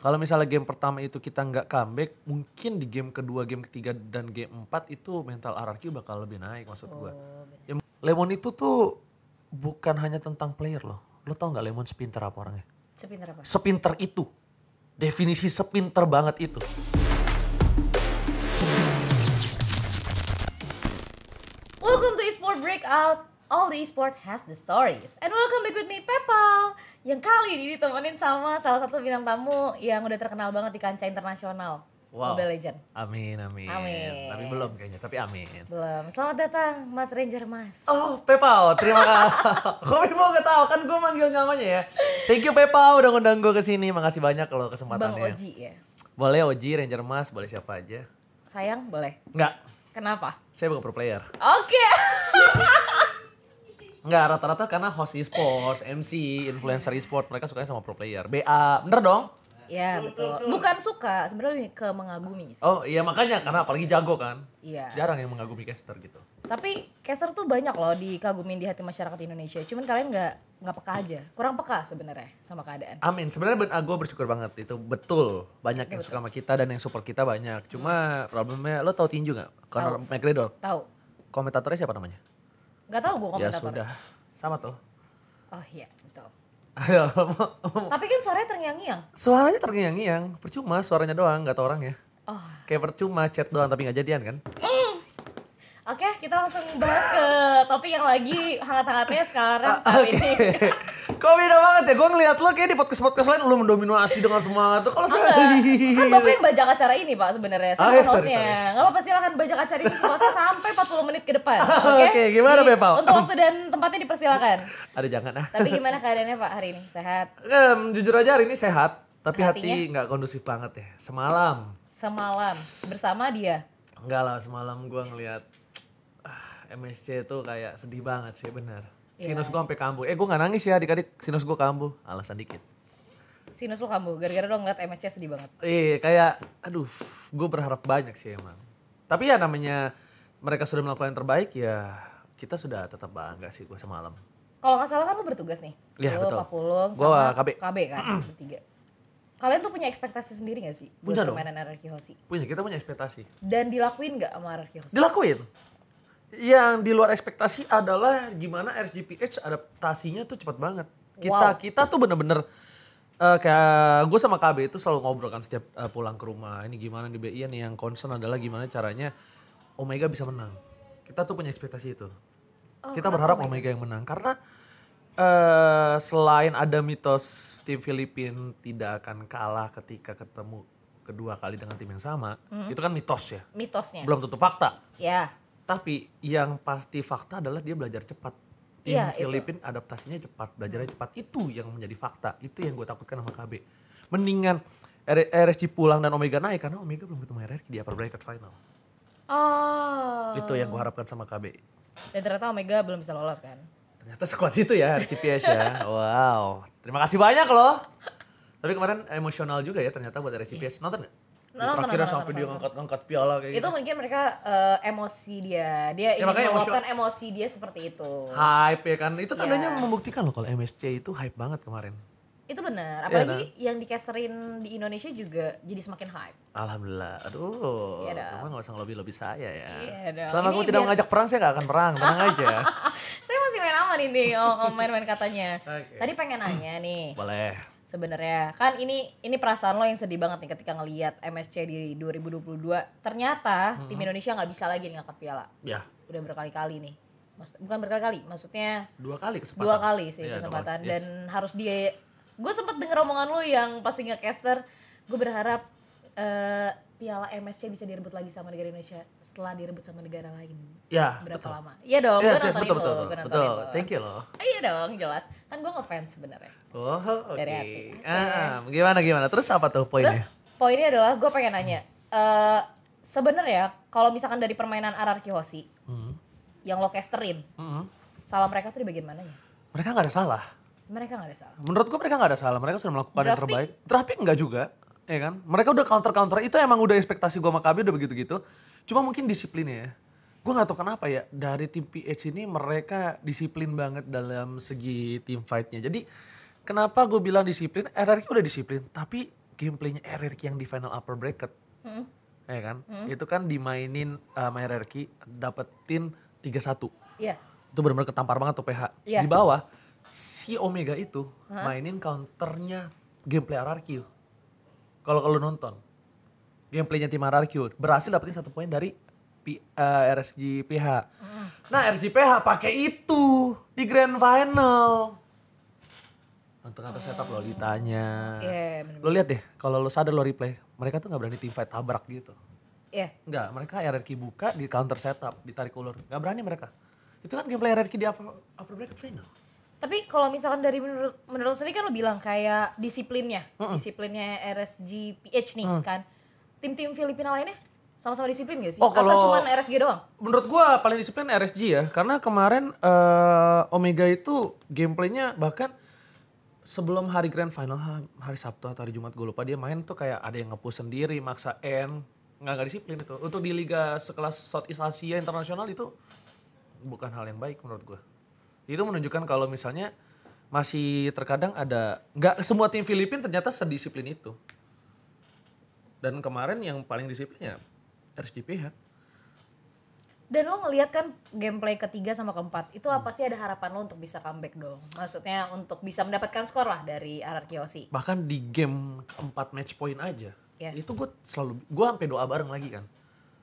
Kalau misalnya game pertama itu kita nggak comeback, mungkin di game kedua, game ketiga, dan game empat itu mental RRQ bakal lebih naik maksud oh, gue. Ya, Lemon itu tuh bukan hanya tentang player loh. Lo tau nggak Lemon sepinter apa orangnya? Sepinter apa? Sepinter itu. Definisi sepinter banget itu. Welcome to eSport Breakout. All the sport has the stories. And welcome back with me, Pepal. Yang kali ini ditemenin sama salah satu bintang tamu yang udah terkenal banget di kancah internasional. Wow. Mobile Legend. Amin, amin. Amin. Tapi belum kayaknya, tapi amin. Belum. Selamat datang Mas Ranger Mas. Oh, Pepal, terima kasih. Kok mau gak kan gue manggil namanya ya. Thank you Pepal udah ngundang gue kesini. Makasih banyak kalau kesempatannya. Bang Oji ya. Boleh Oji, Ranger Mas, boleh siapa aja. Sayang, boleh? Enggak. Kenapa? Saya bukan pro player. Oke. Okay. Enggak, rata-rata karena host e-sports, MC, influencer e-sport, mereka sukanya sama pro player. BA, bener dong? Iya, betul. Bukan suka, sebenarnya ke mengagumi sih. Oh, iya makanya karena apalagi jago kan. Iya. Jarang yang mengagumi caster gitu. Tapi caster tuh banyak loh dikagumin di hati masyarakat Indonesia. Cuman kalian nggak nggak peka aja. Kurang peka sebenarnya sama keadaan. Amin. Sebenarnya ben, ah, gue bersyukur banget itu betul banyak iya, yang betul. suka sama kita dan yang support kita banyak. Cuma hmm. problemnya lo tau tinju nggak? Conor McGregor. Tahu. Komentatornya siapa namanya? Gak tau gue ya, komentator. Ya sudah, sama tuh. Oh iya, betul. Tapi kan suaranya terngiang-ngiang. Suaranya terngiang-ngiang, percuma suaranya doang, gak tau orangnya. Oh. Kayak percuma chat doang tapi gak jadian kan. Mm. Oke, okay, kita langsung bahas ke topik yang lagi hangat-hangatnya sekarang ah, saat okay. ini. Kok beda banget ya? Gue ngeliat lo kayak di podcast-podcast lain lo mendominasi dengan semangat tuh. Kalau saya kan Bapak yang bajak acara ini Pak sebenarnya. Saya ah, ya, hostnya. Enggak apa-apa silakan bajak acara ini semua sampai 40 menit ke depan. Oke, okay? okay, gimana Jadi, Pak? Untuk waktu dan tempatnya dipersilakan. Ada jangan ah. Tapi gimana keadaannya Pak hari ini? Sehat? Um, jujur aja hari ini sehat. Tapi Hatinya? hati nggak kondusif banget ya. Semalam. Semalam bersama dia. Enggak lah semalam gue ngeliat MSC itu kayak sedih banget sih Yeah. Sinus gue sampai kambuh. Eh gue nggak nangis ya adik-adik. Sinus gue kambuh. Alasan dikit. Sinus lu kambuh. Gara-gara lo ngeliat MSC sedih banget. Iya eh, kayak aduh gue berharap banyak sih emang. Tapi ya namanya mereka sudah melakukan yang terbaik ya kita sudah tetap bangga sih gue semalam. Kalau nggak salah kan lu bertugas nih. Iya betul. Pak Pulung sama gua, KB. KB kan bertiga. Kalian tuh punya ekspektasi sendiri gak sih? Punya dong. Permainan Anarchy Hoshi. Punya, kita punya ekspektasi. Dan dilakuin gak sama RRQ Hoshi? Dilakuin yang di luar ekspektasi adalah gimana RGPH adaptasinya tuh cepat banget. Kita wow. kita tuh bener-bener uh, kayak gue sama KB itu selalu ngobrol kan setiap uh, pulang ke rumah. Ini gimana di BI iya nih yang concern adalah gimana caranya Omega bisa menang. Kita tuh punya ekspektasi itu. Oh, kita berharap Omega. itu? yang menang karena uh, selain ada mitos tim Filipin tidak akan kalah ketika ketemu kedua kali dengan tim yang sama, mm -hmm. itu kan mitos ya. Mitosnya. Belum tentu fakta. Ya. Yeah tapi yang pasti fakta adalah dia belajar cepat. Tim ya, Filipin adaptasinya cepat, belajarnya cepat. Itu yang menjadi fakta. Itu yang gue takutkan sama KB. Mendingan RSG pulang dan Omega naik karena Omega belum ketemu RRQ di upper bracket final. Oh. Itu yang gue harapkan sama KB. Dan ternyata Omega belum bisa lolos kan? Ternyata sekuat itu ya RCPS ya. wow. Terima kasih banyak loh. Tapi kemarin emosional juga ya ternyata buat RCPS. Iya. Nonton gak? Nonton, nah, akhirnya nonton, sampai dia ngangkat-ngangkat piala kayak itu gitu. mungkin mereka uh, emosi dia dia ya, ingin meluapkan emosi... dia seperti itu hype ya kan itu tandanya iya. membuktikan loh kalau MSC itu hype banget kemarin itu benar iya, apalagi yeah, kan? nah. yang dikasterin di Indonesia juga jadi semakin hype alhamdulillah aduh yeah, iya kamu nggak usah lebih lebih saya ya yeah, selama kamu tidak biar... mengajak perang saya gak akan perang tenang aja saya masih main aman ini oh main-main katanya okay. tadi pengen nanya nih boleh sebenarnya kan ini ini perasaan lo yang sedih banget nih ketika ngelihat MSC di 2022 ternyata hmm. tim Indonesia nggak bisa lagi ngangkat piala ya udah berkali-kali nih Maksud, bukan berkali-kali maksudnya dua kali kesempatan dua kali sih ya, kesempatan yes. dan harus dia gue sempet denger omongan lo yang pasti nggak caster gue berharap uh, piala MSC bisa direbut lagi sama negara Indonesia setelah direbut sama negara lain. Ya, berapa betul. lama? Iya dong, ya, gue nonton betul, itu, betul, betul, betul. Thank you loh. Iya dong, jelas. Kan gue ngefans sebenarnya. Oh, Okay. Dari hati. Ah, gimana gimana? Terus apa tuh poinnya? Terus poinnya adalah gue pengen nanya. Uh, Sebenarnya kalau misalkan dari permainan Ararki Hoshi hmm. yang lo casterin, hmm. salah mereka tuh di bagian mana ya? Mereka nggak ada salah. Mereka nggak ada salah. Menurut gue mereka nggak ada salah. Mereka sudah melakukan Drafting. yang terbaik. Terapi nggak juga, ya kan? Mereka udah counter counter itu emang udah ekspektasi gue sama Makabi udah begitu gitu. Cuma mungkin disiplinnya ya gue gak tau kenapa ya dari tim PH ini mereka disiplin banget dalam segi tim fightnya jadi kenapa gue bilang disiplin RRQ udah disiplin tapi gameplaynya RRQ yang di final upper bracket Hmm. ya kan Hmm. itu kan dimainin um, eh, RRQ dapetin 3-1 yeah. itu benar-benar ketampar banget tuh PH yeah. di bawah si Omega itu huh? mainin counternya gameplay RRQ kalau kalau nonton gameplaynya tim RRQ berhasil dapetin satu poin dari P, uh, eh, RSG PH. Hmm. Nah RSG PH pakai itu di grand final. Nonton setup ditanya. Iya, yeah, iya, Lo lihat deh, kalau lo sadar lo replay, mereka tuh nggak berani team fight tabrak gitu. Iya. Yeah. Enggak, mereka RRQ buka di counter setup, ditarik ulur. Nggak berani mereka. Itu kan gameplay RRQ di upper, upper bracket final. Tapi kalau misalkan dari menurut menurut sendiri kan lo bilang kayak disiplinnya, mm hmm disiplinnya PH nih mm. kan. Tim-tim Filipina lainnya sama-sama disiplin gak sih? Oh, kalau cuma RSG doang? Menurut gua paling disiplin RSG ya, karena kemarin uh, Omega itu gameplaynya bahkan sebelum hari grand final hari Sabtu atau hari Jumat gue lupa dia main tuh kayak ada yang ngepush sendiri maksa N nggak nggak disiplin itu untuk di liga sekelas Southeast Asia internasional itu bukan hal yang baik menurut gue itu menunjukkan kalau misalnya masih terkadang ada nggak semua tim Filipina ternyata sedisiplin itu dan kemarin yang paling disiplinnya RSDP ya dan lo ngeliat kan gameplay ketiga sama keempat itu apa sih ada harapan lo untuk bisa comeback dong? Maksudnya untuk bisa mendapatkan skor lah dari Arakiosi Bahkan di game keempat match point aja. Yeah. Itu gue selalu, gue sampai doa bareng lagi kan.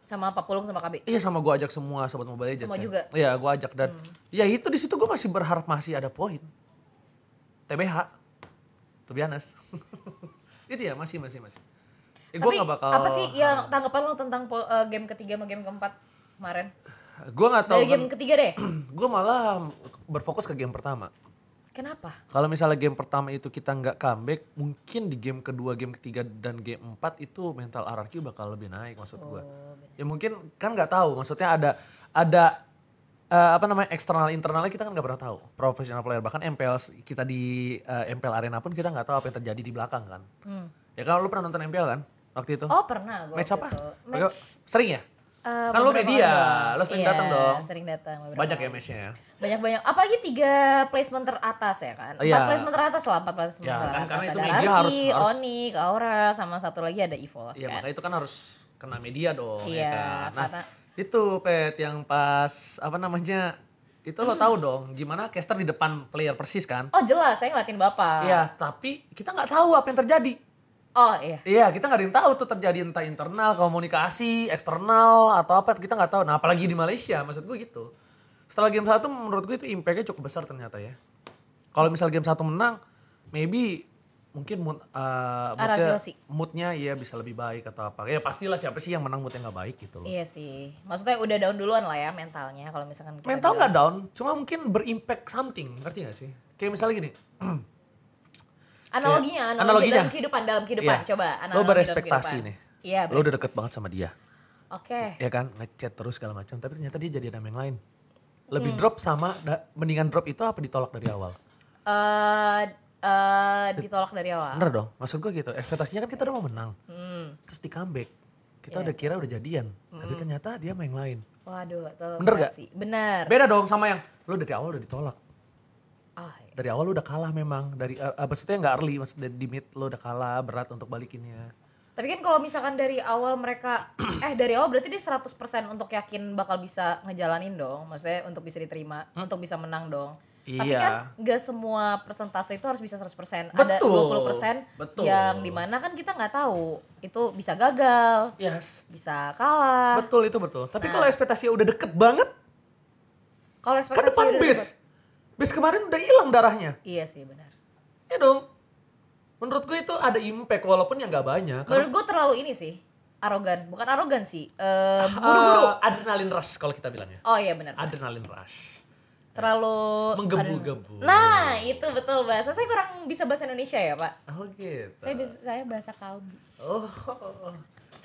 Sama Pak Pulung sama KB? Iya sama gue ajak semua sobat Mobile Legends. Semua ya. juga? Iya gue ajak dan hmm. ya itu di situ gue masih berharap masih ada poin. TBH. tuh be itu ya masih, masih, masih. Eh, Tapi gak bakal, apa sih yang tanggapan lo tentang uh, game ketiga sama game keempat? kemarin? Gue gak tau. Dari game kan, ketiga deh. gue malah berfokus ke game pertama. Kenapa? Kalau misalnya game pertama itu kita nggak comeback, mungkin di game kedua, game ketiga dan game empat itu mental RRQ bakal lebih naik maksud gue. Oh, ya mungkin kan nggak tahu, maksudnya ada ada uh, apa namanya eksternal internalnya kita kan nggak pernah tahu. Profesional player bahkan MPL kita di uh, eh, MPL arena pun kita nggak tahu apa yang terjadi di belakang kan. Hmm. Ya kalau lu pernah nonton MPL kan waktu itu? Oh pernah. Gua match apa? Match... Sering ya? Uh, kan lo media, lo sering iya, datang dong. sering datang. Banyak ya mesnya. Ya? Banyak-banyak. Apalagi tiga placement teratas ya kan? Iya. Empat yeah. placement teratas lah, empat placement yeah, kan teratas. Kan, karena itu ada media Raki, harus, harus... Onyx, Aura, sama satu lagi ada Evos yeah, kan? makanya itu kan harus kena media dong. Ya iya, yeah, ya kan? Nah, karena... itu Pet yang pas, apa namanya, itu lo tau dong gimana caster di depan player persis kan? Oh jelas, saya ngeliatin bapak. Iya, tapi kita nggak tahu apa yang terjadi Oh iya. Iya kita nggak ada yang tahu tuh terjadi entah internal komunikasi eksternal atau apa kita nggak tahu. Nah apalagi di Malaysia maksud gue gitu. Setelah game satu menurut gue itu impactnya cukup besar ternyata ya. Kalau misal game satu menang, maybe mungkin mood, uh, moodnya, moodnya ya bisa lebih baik atau apa. Ya pastilah siapa sih yang menang moodnya nggak baik gitu Iya sih. Maksudnya udah down duluan lah ya mentalnya kalau misalkan. Mental nggak down, cuma mungkin berimpact something, ngerti gak sih? Kayak misalnya gini, analoginya, analoginya, analoginya. dalam kehidupan, dalam kehidupan. yeah. Coba analogi Lo berespektasi nih. Iya, Lo udah deket banget sama dia. Oke. Okay. Ya kan, ngechat terus segala macam, tapi ternyata dia jadi nama yang lain. Lebih hmm. drop sama da, mendingan drop itu apa ditolak dari awal? uh, uh, ditolak dari awal. Bener dong. Maksud gue gitu. Ekspektasinya kan kita udah mau menang. Hmm. Terus di comeback. Kita yeah. udah kira udah jadian, hmm. tapi ternyata dia main lain. Waduh, tuh bener gak? Bener. Beda dong sama yang lo dari awal udah ditolak Ah, iya. Dari awal lu udah kalah memang. Dari uh, maksudnya nggak early, maksudnya di mid lu udah kalah, berat untuk balikinnya. Tapi kan kalau misalkan dari awal mereka eh dari awal berarti dia 100% untuk yakin bakal bisa ngejalanin dong. Maksudnya untuk bisa diterima, hmm? untuk bisa menang dong. Iya. Tapi kan gak semua persentase itu harus bisa 100%. Betul. Ada 20% Betul. yang dimana kan kita nggak tahu itu bisa gagal. Yes. Bisa kalah. Betul itu betul. Tapi nah, kalau ekspektasinya udah deket banget. Kalau ekspektasi Ke kan depan bis. Deket, Bis kemarin udah hilang darahnya. Iya sih benar. Ya dong. Menurut gue itu ada impact walaupun yang nggak banyak. Menurut gue terlalu ini sih arogan, bukan arogan sih, uh, buru-buru. Uh, adrenalin rush kalau kita bilangnya. Oh iya benar. Adrenalin rush. Terlalu menggebu-gebu. Nah itu betul bahasa. Saya kurang bisa bahasa Indonesia ya pak. Oh gitu. Saya bisa, saya bahasa kalbu. Oh, oh.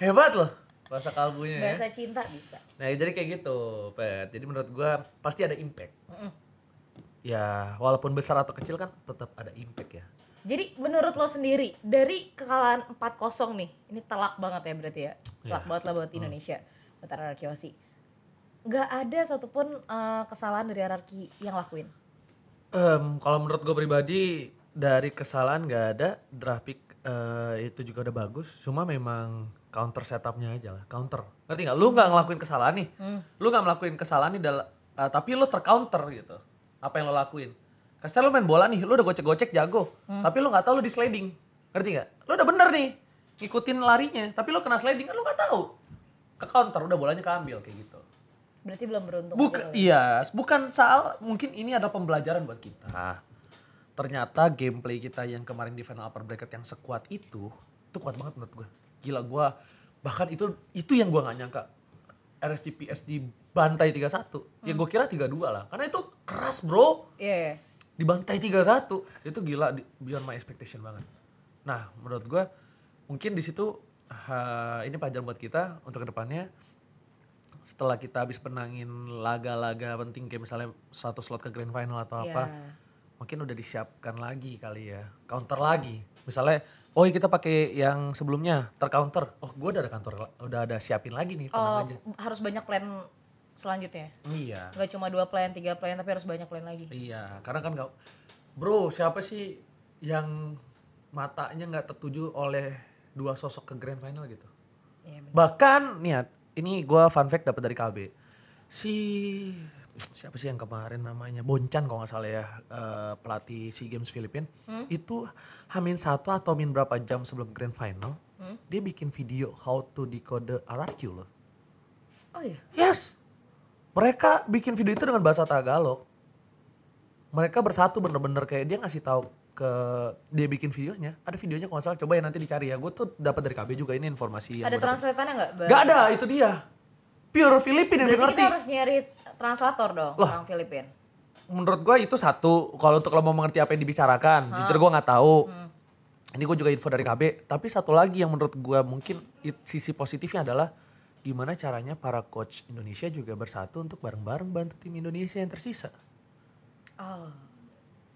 hebat loh bahasa kalbunya. Ya. Bahasa ya. cinta bisa. Nah jadi kayak gitu, pet. Jadi menurut gue pasti ada impact. Mm -mm ya walaupun besar atau kecil kan tetap ada impact ya. Jadi menurut lo sendiri dari kekalahan 4-0 nih, ini telak banget ya berarti ya. ya. Telak ya. banget lah buat hmm. Indonesia, hmm. buat anarki Osi. Gak ada satupun uh, kesalahan dari anarki yang lakuin. Um, kalau menurut gue pribadi dari kesalahan gak ada, draft pick uh, itu juga udah bagus. Cuma memang counter setupnya aja lah, counter. Ngerti gak? Lu gak ngelakuin kesalahan nih, hmm. lu gak ngelakuin kesalahan nih, dalam, uh, eh, tapi lu tercounter gitu apa yang lo lakuin. Kasih lo main bola nih, lo udah gocek-gocek jago, hmm. tapi lo nggak tahu lo di sliding, ngerti gak? Lo udah bener nih, ngikutin larinya, tapi lo kena sliding kan lo nggak tahu. Ke counter udah bolanya keambil kayak gitu. Berarti belum beruntung. Ya? iya, bukan soal mungkin ini adalah pembelajaran buat kita. Nah, ternyata gameplay kita yang kemarin di final upper bracket yang sekuat itu, itu kuat banget menurut gue. Gila gue, bahkan itu itu yang gue nggak nyangka. RSGPS di bantai 3-1. Ya gue hmm. kira 3-2 lah. Karena itu keras bro. Iya. Yeah. Dibantai 3-1. Itu gila beyond my expectation banget. Nah menurut gue mungkin di situ uh, ini pelajaran buat kita untuk kedepannya. Setelah kita habis menangin laga-laga penting kayak misalnya satu slot ke grand final atau yeah. apa. Mungkin udah disiapkan lagi kali ya. Counter lagi. Misalnya Oh iya, kita pakai yang sebelumnya tercounter. Oh gue udah ada kantor, udah ada siapin lagi nih. Tenang oh, aja. Harus banyak plan selanjutnya. Iya. Gak cuma dua plan, tiga plan, tapi harus banyak plan lagi. Iya, karena kan gak, bro, siapa sih yang matanya gak tertuju oleh dua sosok ke grand final gitu? Iya, bener. Bahkan niat ini gue fun fact dapat dari KB. Si siapa sih yang kemarin namanya Boncan kalau nggak salah ya uh, pelatih Sea Games Filipina hmm? itu Hamin satu atau Min berapa jam sebelum grand final hmm? dia bikin video how to decode RRQ loh. Oh iya. Yes mereka bikin video itu dengan bahasa Tagalog mereka bersatu bener-bener kayak dia ngasih tahu ke dia bikin videonya ada videonya kalau salah coba ya nanti dicari ya gue tuh dapat dari KB juga ini informasi ada translatornya nggak Gak ada itu dia pure Filipina. yang ngerti kita harus nyari translator dong Loh. orang Filipin menurut gue itu satu kalau untuk lo mau mengerti apa yang dibicarakan ha. jujur gue nggak tahu hmm. ini gue juga info dari KB tapi satu lagi yang menurut gue mungkin sisi positifnya adalah gimana caranya para coach Indonesia juga bersatu untuk bareng-bareng bantu tim Indonesia yang tersisa. Oh.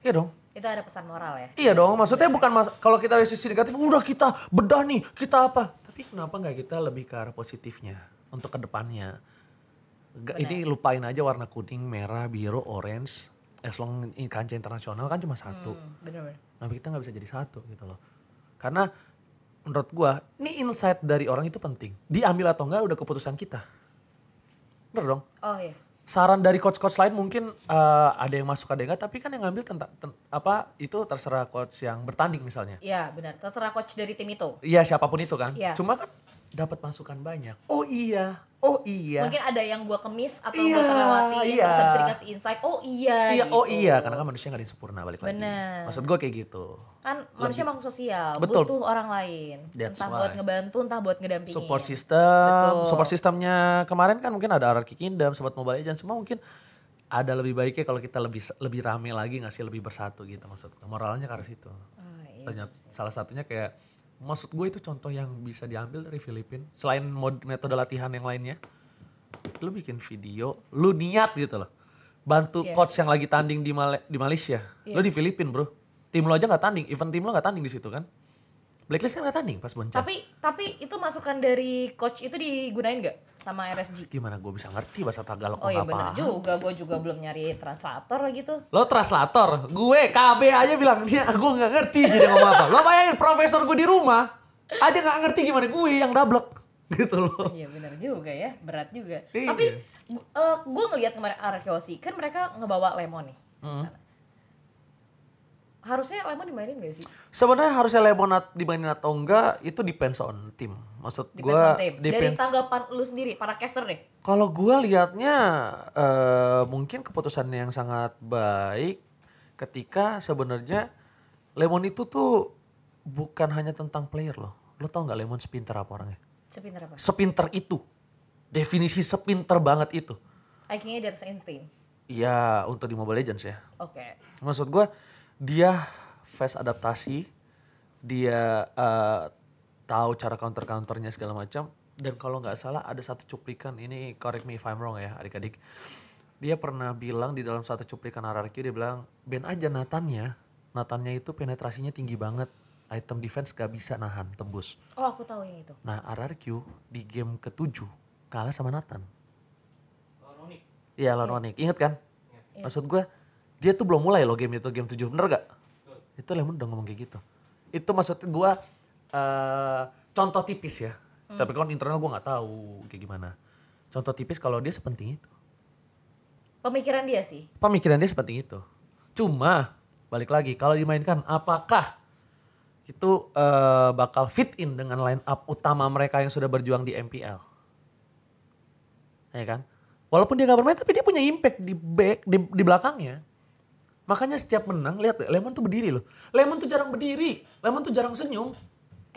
Iya dong. Itu ada pesan moral ya? Iya dong, maksudnya bukan mas kalau kita dari sisi negatif, udah kita bedah nih, kita apa. Tapi kenapa nggak kita lebih ke arah positifnya untuk kedepannya. Gak, ini lupain aja warna kuning, merah, biru, orange. As long kancah internasional kan cuma satu. Hmm, bener -bener. kita nggak bisa jadi satu gitu loh. Karena menurut gue, ini insight dari orang itu penting. Diambil atau enggak udah keputusan kita. Bener dong? Oh iya. Saran dari coach-coach lain mungkin uh, ada yang masuk ada yang enggak, tapi kan yang ngambil tentang ten, apa itu terserah coach yang bertanding misalnya. Iya benar, terserah coach dari tim itu. Iya siapapun itu kan. Ya. Cuma kan dapat masukan banyak. Oh iya, oh iya mungkin ada yang gue kemis atau iya, gue terlewati iya. terus habis dikasih insight oh iya iya oh, gitu. oh iya karena kan manusia gak ada sempurna balik Bener. lagi maksud gue kayak gitu kan Lebih. manusia makhluk sosial Betul. butuh orang lain That's entah why. buat ngebantu entah buat ngedampingin support system Betul. support systemnya kemarin kan mungkin ada Arki Kingdom sobat Mobile Legends semua mungkin ada lebih baiknya kalau kita lebih lebih rame lagi ngasih lebih bersatu gitu maksudnya. moralnya karena situ oh, iya, ternyata salah satunya kayak maksud gue itu contoh yang bisa diambil dari Filipina selain mod, metode latihan yang lainnya lu bikin video lu niat gitu loh bantu yeah. coach yang lagi tanding di Mal di Malaysia yeah. lu iya. di Filipina bro tim lu aja nggak tanding event tim lu nggak tanding di situ kan Blacklist kan nggak tanding pas Bonca. Tapi tapi itu masukan dari coach itu digunain nggak sama RSG? Gimana gue bisa ngerti bahasa Tagalog Oh iya bener juga, gue juga belum nyari translator lagi tuh. Lo translator? Gue KB aja bilang, dia aku nggak ngerti jadi ngomong apa. Lo bayangin profesor gue di rumah aja nggak ngerti gimana gue yang dablek gitu loh. Iya benar juga ya, berat juga. Iya. Tapi eh, gue ngeliat kemarin Arkeosi kan mereka ngebawa lemon nih. Mm. Sana harusnya lemon dimainin gak sih? Sebenarnya harusnya lemon dimainin atau enggak itu depends on tim. Maksud gue depends. Dari tanggapan lu sendiri para caster deh. Kalau gue liatnya uh, mungkin keputusannya yang sangat baik ketika sebenarnya lemon itu tuh bukan hanya tentang player loh. Lo tau nggak lemon sepinter apa orangnya? Sepinter apa? Sepinter itu. Definisi sepinter banget itu. akhirnya dia di atas Einstein. Iya, untuk di Mobile Legends ya. Oke. Okay. Maksud gue dia fast adaptasi, dia uh, tahu cara counter counternya segala macam. Dan kalau nggak salah ada satu cuplikan ini correct me if I'm wrong ya adik-adik. Dia pernah bilang di dalam satu cuplikan RRQ dia bilang ben aja Natanya, Natanya itu penetrasinya tinggi banget item defense gak bisa nahan tembus. Oh aku tahu yang itu. Nah RRQ di game ketujuh kalah sama Nathan. Iya lawan Onik. Ingat kan? Ya. Maksud gue dia tuh belum mulai loh game itu game 7 bener gak? Itu Lemon udah ngomong kayak gitu. Itu maksudnya gue uh, contoh tipis ya. Hmm. Tapi kan internal gue nggak tahu kayak gimana. Contoh tipis kalau dia sepenting itu. Pemikiran dia sih. Pemikiran dia sepenting itu. Cuma balik lagi kalau dimainkan apakah itu uh, bakal fit in dengan line up utama mereka yang sudah berjuang di MPL. Ya kan? Walaupun dia gak bermain tapi dia punya impact di back di, di belakangnya. Makanya setiap menang, lihat Lemon tuh berdiri loh. Lemon tuh jarang berdiri, Lemon tuh jarang senyum.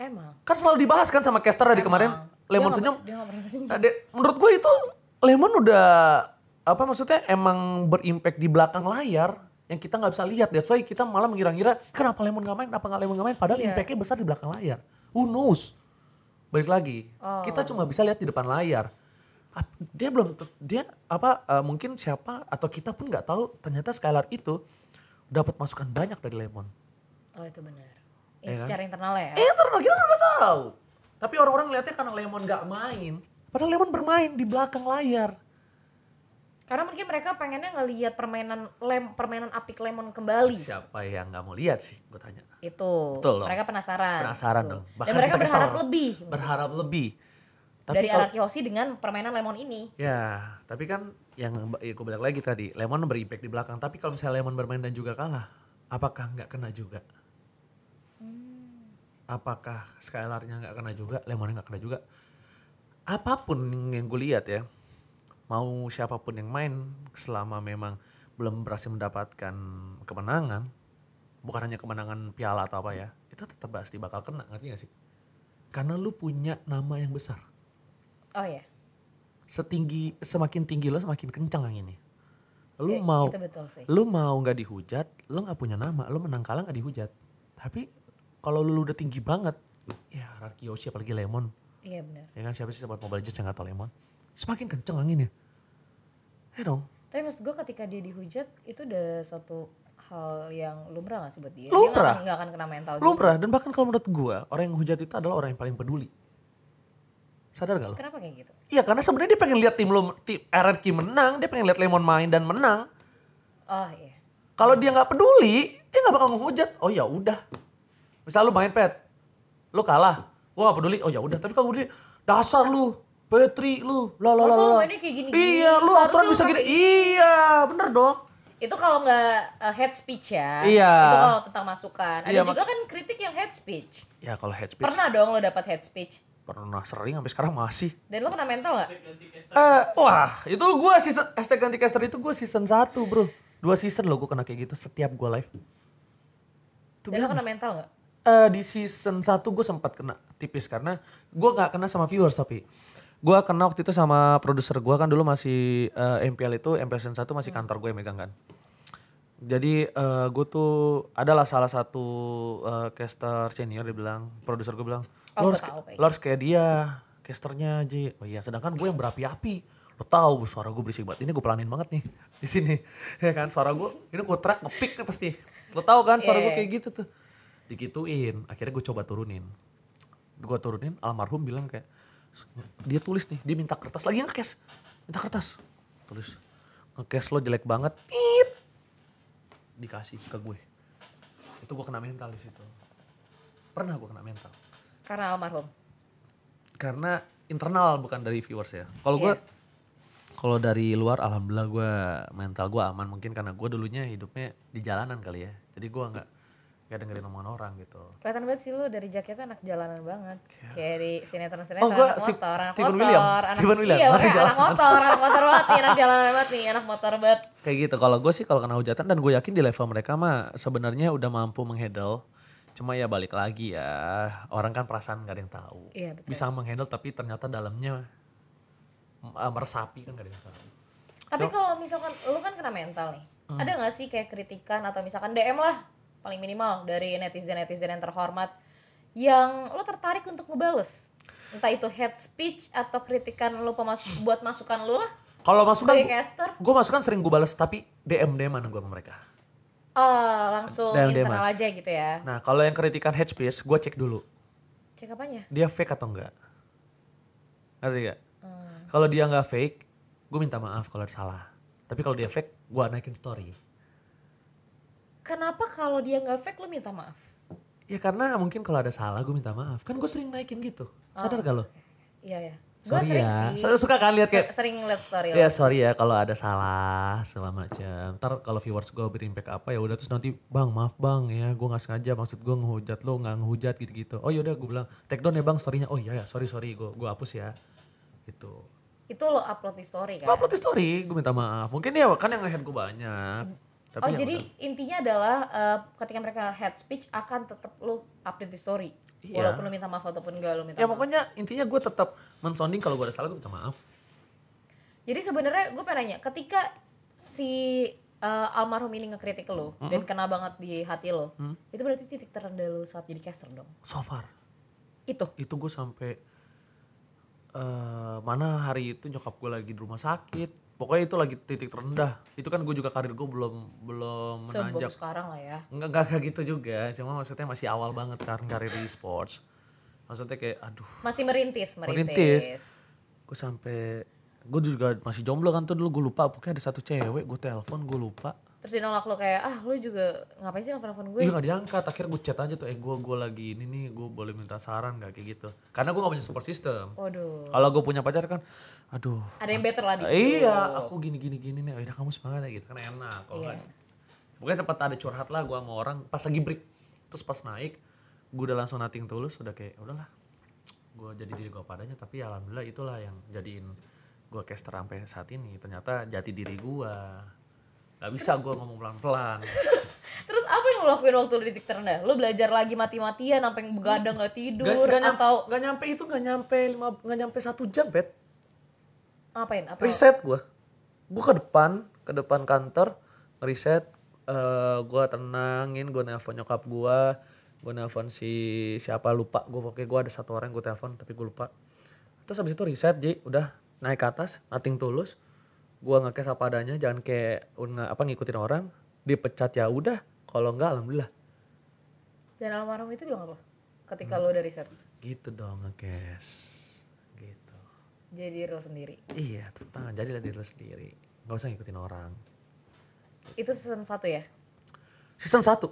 Emang. Kan selalu dibahas kan sama caster tadi kemarin. Lemon dia senyum. dia gak senyum. Nah, menurut gue itu Lemon udah apa maksudnya emang berimpact di belakang layar yang kita gak bisa lihat. That's why kita malah mengira-ngira kenapa Lemon gak main, kenapa nggak Lemon gak main. Padahal yeah. impactnya besar di belakang layar. Who knows? Balik lagi, oh. kita cuma bisa lihat di depan layar dia belum dia apa uh, mungkin siapa atau kita pun nggak tahu ternyata Skylar itu dapat masukan banyak dari Lemon. Oh itu benar. Ya, kan? secara internal ya. Eh, internal kita nggak tahu. Tapi orang-orang lihatnya karena Lemon nggak main, padahal Lemon bermain di belakang layar. Karena mungkin mereka pengennya ngelihat permainan lem, permainan apik lemon kembali. Siapa yang nggak mau lihat sih? Gue tanya. Itu. Betul Mereka penasaran. Penasaran Betul. Gitu. dong. Bahkan Dan mereka berharap lebih. Berharap lebih tapi dari Hoshi dengan permainan lemon ini. Ya, tapi kan yang ya gue bilang lagi tadi, lemon berimpact di belakang. Tapi kalau misalnya lemon bermain dan juga kalah, apakah nggak kena juga? Hmm. Apakah Skylarnya nggak kena juga, lemonnya nggak kena juga? Apapun yang gue lihat ya, mau siapapun yang main, selama memang belum berhasil mendapatkan kemenangan, bukan hanya kemenangan piala atau apa ya, itu tetap pasti bakal kena, ngerti gak sih? Karena lu punya nama yang besar Oh iya. Setinggi semakin tinggi lo semakin kencang anginnya. Lu iya, mau betul lu mau nggak dihujat, lu nggak punya nama, lu menang kalah nggak dihujat. Tapi kalau lu udah tinggi banget, ya Raki Yoshi apalagi Lemon. Iya benar. Ya kan siapa sih sobat Mobile Legends yang gak tau Lemon? Semakin kenceng anginnya. Ya dong. Tapi maksud gue ketika dia dihujat itu udah suatu hal yang lumrah gak sih buat dia? Lumrah. Dia gak, gak akan kena mental. Lumrah dan bahkan kalau menurut gue orang yang hujat itu adalah orang yang paling peduli. Sadar gak lo? Kenapa kayak gitu? Iya karena sebenarnya dia pengen lihat tim lo, tim RRQ menang, dia pengen lihat Lemon main dan menang. Oh iya. Kalau dia nggak peduli, dia nggak bakal ngehujat. Oh ya udah. Misal lo main pet, lo kalah, Gue gak peduli. Oh ya udah. Tapi kalau peduli, dasar lu, Petri lu, lah oh, lah lah. Masa lu mainnya kayak gini? Iya, lu aturan bisa gini. Iya, bener dong itu kalau nggak uh, head speech ya iya. itu kalau tentang masukan ada iya, juga kan kritik yang head speech ya kalau head speech pernah dong lo dapat head speech pernah sering sampai sekarang masih. Dan lo kena mental gak? Eh, wah, itu gue season hashtag ganti caster itu gue season 1 bro. Dua season lo gue kena kayak gitu setiap gue live. Itu Dan lo kena mental gak? Uh, eh, di season 1 gue sempat kena tipis karena gue gak kena sama viewers tapi gue kena waktu itu sama produser gue kan dulu masih uh, eh, MPL itu MPL season 1 masih hmm. kantor gue yang megang kan jadi uh, eh, gue tuh adalah salah satu uh, caster senior dia bilang produser gue bilang Oh, lo harus, tahu, gitu? lo harus kayak dia, casternya aja. Oh iya, sedangkan gue yang berapi-api lo tahu suara gue berisik banget ini gue pelanin banget nih di sini ya kan suara gue ini gue track ngepick nih pasti lo tahu kan suara yeah. gue iya. kayak gitu tuh dikituin. akhirnya gue coba turunin gue turunin almarhum bilang kayak dia tulis nih dia minta kertas lagi ngekes minta kertas tulis ngekes lo jelek banget dikasih ke gue itu gue kena mental di situ pernah gue kena mental karena almarhum. Karena internal bukan dari viewers ya. Kalau yeah. gue iya. kalau dari luar alhamdulillah gue mental gue aman mungkin karena gue dulunya hidupnya di jalanan kali ya. Jadi gue nggak nggak dengerin omongan orang gitu. Kelihatan banget sih lu dari jaketnya anak jalanan banget. Yeah. Kayak di sinetron-sinetron oh, anak, Steve, motor, anak Steven motor, William. anak Steven William. Iya, anak, anak motor, anak motor banget nih, anak jalanan banget nih, anak motor banget. Kayak gitu. Kalau gue sih kalau kena hujatan dan gue yakin di level mereka mah sebenarnya udah mampu menghandle Cuma ya balik lagi ya, orang kan perasaan gak ada yang tahu. Iya, betul. Bisa menghandle tapi ternyata dalamnya uh, meresapi kan gak ada yang tahu. Tapi kalau misalkan lu kan kena mental nih, hmm. ada nggak sih kayak kritikan atau misalkan DM lah paling minimal dari netizen netizen yang terhormat yang lu tertarik untuk ngebales entah itu head speech atau kritikan lo pemas hmm. buat masukan lu lah kalau masukan gue masukan sering gue balas tapi DM DM mana gue sama mereka Oh langsung Dan internal aja gitu ya. Nah kalau yang kritikan headspace gue cek dulu. Cek apanya? Dia fake atau enggak. Ngerti gak? Hmm. Kalau dia enggak fake, gue minta maaf kalau salah. Tapi kalau dia fake, gue naikin story. Kenapa kalau dia enggak fake lu minta maaf? Ya karena mungkin kalau ada salah gue minta maaf. Kan gue sering naikin gitu. Sadar oh. gak lo? Iya, iya sorry sering ya. sih. Suka kan lihat kayak. Sering lihat story. Ya sorry ya kalau ada salah segala macam. Ntar kalau viewers gue berimpact apa ya udah terus nanti bang maaf bang ya gue nggak sengaja maksud gue ngehujat lo nggak ngehujat gitu gitu. Oh yaudah gue bilang take down ya bang storynya. Oh iya ya sorry sorry gue gue hapus ya. Gitu. Itu lo upload di story kan? upload di story, gue minta maaf. Mungkin ya kan yang nge gue banyak tapi oh jadi udah. intinya adalah uh, ketika mereka head speech akan tetap lu update di story Iya. walaupun lu minta maaf ataupun enggak lu minta ya, maaf. Ya pokoknya intinya gue tetap mensonding kalau gue ada salah gue minta maaf. Jadi sebenarnya gue pengen nanya ketika si uh, almarhum ini ngekritik lu mm -hmm. dan kena banget di hati lu, mm. itu berarti titik terendah lu saat jadi caster dong. So far. Itu. Itu gue sampai uh, mana hari itu nyokap gue lagi di rumah sakit pokoknya itu lagi titik terendah itu kan gue juga karir gue belum belum menanjak sebelum sekarang lah ya nggak nggak gitu juga cuma maksudnya masih awal banget kan karir di sports maksudnya kayak aduh masih merintis merintis, merintis. gue sampai gue juga masih jomblo kan tuh dulu gue lupa pokoknya ada satu cewek gue telepon gue lupa terus dia nolak lo kayak ah lo juga ngapain sih nelfon nelfon gue iya gak diangkat akhirnya gue chat aja tuh eh gue gue lagi ini nih gue boleh minta saran gak kayak gitu karena gue gak punya support system Waduh. kalau gue punya pacar kan aduh ada yang better lah di iya aku gini gini gini nih oh, udah kamu semangat ya gitu kan enak kalau yeah. kan pokoknya tempat ada curhat lah gue sama orang pas lagi break terus pas naik gue udah langsung nating tulus udah kayak ya udahlah gue jadi diri gue padanya tapi alhamdulillah itulah yang jadiin gue caster sampai saat ini ternyata jati diri gue gak bisa gue ngomong pelan-pelan terus apa yang lo lakuin waktu titik terendah lo belajar lagi mati-matian sampai begadang gak tidur gak, gak atau nggak nyampe itu nggak nyampe lima nggak nyampe satu jam bet ngapain apa riset gue gue ke depan ke depan kantor riset uh, eh, gue tenangin gue nelfon nyokap gue gue nelfon si siapa lupa gue pokoknya gue ada satu orang yang gue telepon tapi gue lupa terus habis itu riset jadi udah naik ke atas nating tulus gua ngekes apa adanya jangan kayak apa ngikutin orang dipecat ya udah kalau enggak alhamdulillah dan almarhum itu bilang apa ketika hmm. lo dari set gitu dong ngekes gitu jadi lo sendiri iya tepuk tangan jadilah diri lo sendiri nggak usah ngikutin orang itu season satu ya season satu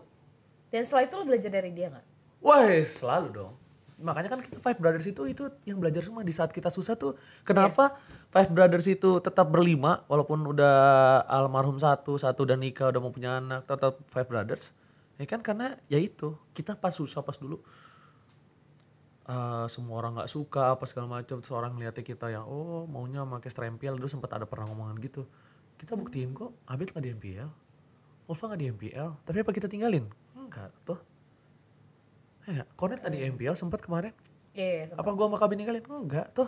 dan setelah itu lo belajar dari dia nggak wah selalu dong makanya kan Five Brothers itu itu yang belajar semua di saat kita susah tuh iya. kenapa yeah. Five Brothers itu tetap berlima walaupun udah almarhum satu satu dan nikah udah mau punya anak tetap Five Brothers ya kan karena ya itu kita pas susah pas dulu uh, semua orang nggak suka apa segala macam seorang lihatnya kita yang oh maunya pakai strempel dulu sempat ada pernah ngomongan gitu kita buktiin kok Abid nggak di MPL Ulfa nggak di MPL tapi apa kita tinggalin enggak tuh Ya, Konet ada MPL sempat kemarin. Iya, yeah, iya, yeah, Apa gua sama kabin kalian? Oh, enggak, tuh.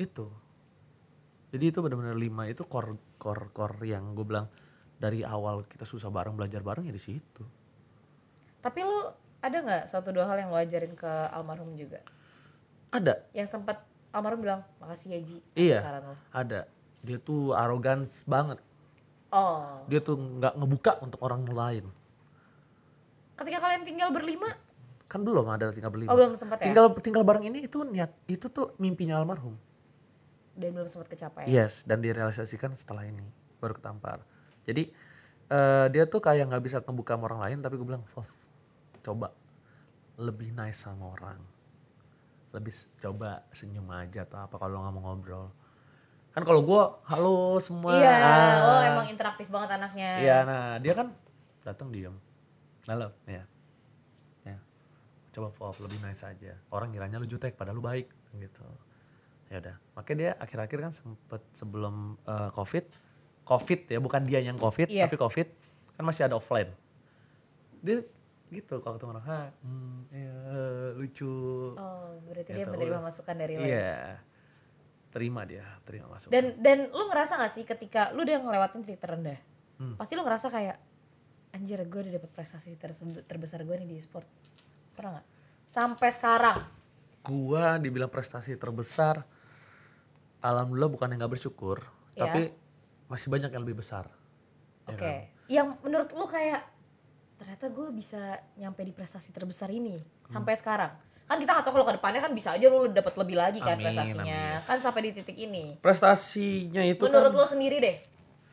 Itu. Jadi itu benar-benar lima itu core core core yang gue bilang dari awal kita susah bareng belajar bareng ya di situ. Tapi lu ada nggak suatu dua hal yang lu ajarin ke almarhum juga? Ada. Yang sempat almarhum bilang makasih ya Ji. Iya. Saran lu. Ada. Dia tuh arogan banget. Oh. Dia tuh nggak ngebuka untuk orang lain ketika kalian tinggal berlima kan belum ada tinggal berlima. Oh, belum sempat ya. Tinggal tinggal bareng ini itu niat itu tuh mimpinya almarhum. Dan belum sempat kecapai. Ya? Yes, dan direalisasikan setelah ini baru ketampar. Jadi uh, dia tuh kayak nggak bisa kebuka sama orang lain tapi gue bilang, "Fof, coba lebih nice sama orang. Lebih coba senyum aja atau apa kalau nggak mau ngobrol." Kan kalau gue, "Halo semua." Iya, ah. oh emang interaktif banget anaknya. Iya, nah dia kan datang diam Halo, ya. ya. Coba off, lebih nice aja. Orang kiranya lu jutek, padahal lu baik gitu. Ya udah. Makanya dia akhir-akhir kan sempet sebelum uh, COVID, COVID ya, bukan dia yang COVID, yeah. tapi COVID kan masih ada offline. Dia gitu kalau ketemu orang, ha, hmm, ya, lucu. Oh, berarti gitu. dia menerima masukan dari lain. Ya? Iya. Terima dia, terima masukan. Dan dan lu ngerasa gak sih ketika lu udah ngelewatin titik terendah? Hmm. Pasti lu ngerasa kayak anjir gue udah dapet prestasi terbesar gue nih di e-sport pernah gak? sampai sekarang gue dibilang prestasi terbesar alhamdulillah bukan yang nggak bersyukur ya. tapi masih banyak yang lebih besar ya oke okay. ya yang menurut lu kayak ternyata gue bisa nyampe di prestasi terbesar ini hmm. sampai sekarang kan kita nggak tahu kalau kedepannya kan bisa aja lu dapat lebih lagi kan amin, prestasinya amin. kan sampai di titik ini prestasinya itu menurut kan, lo sendiri deh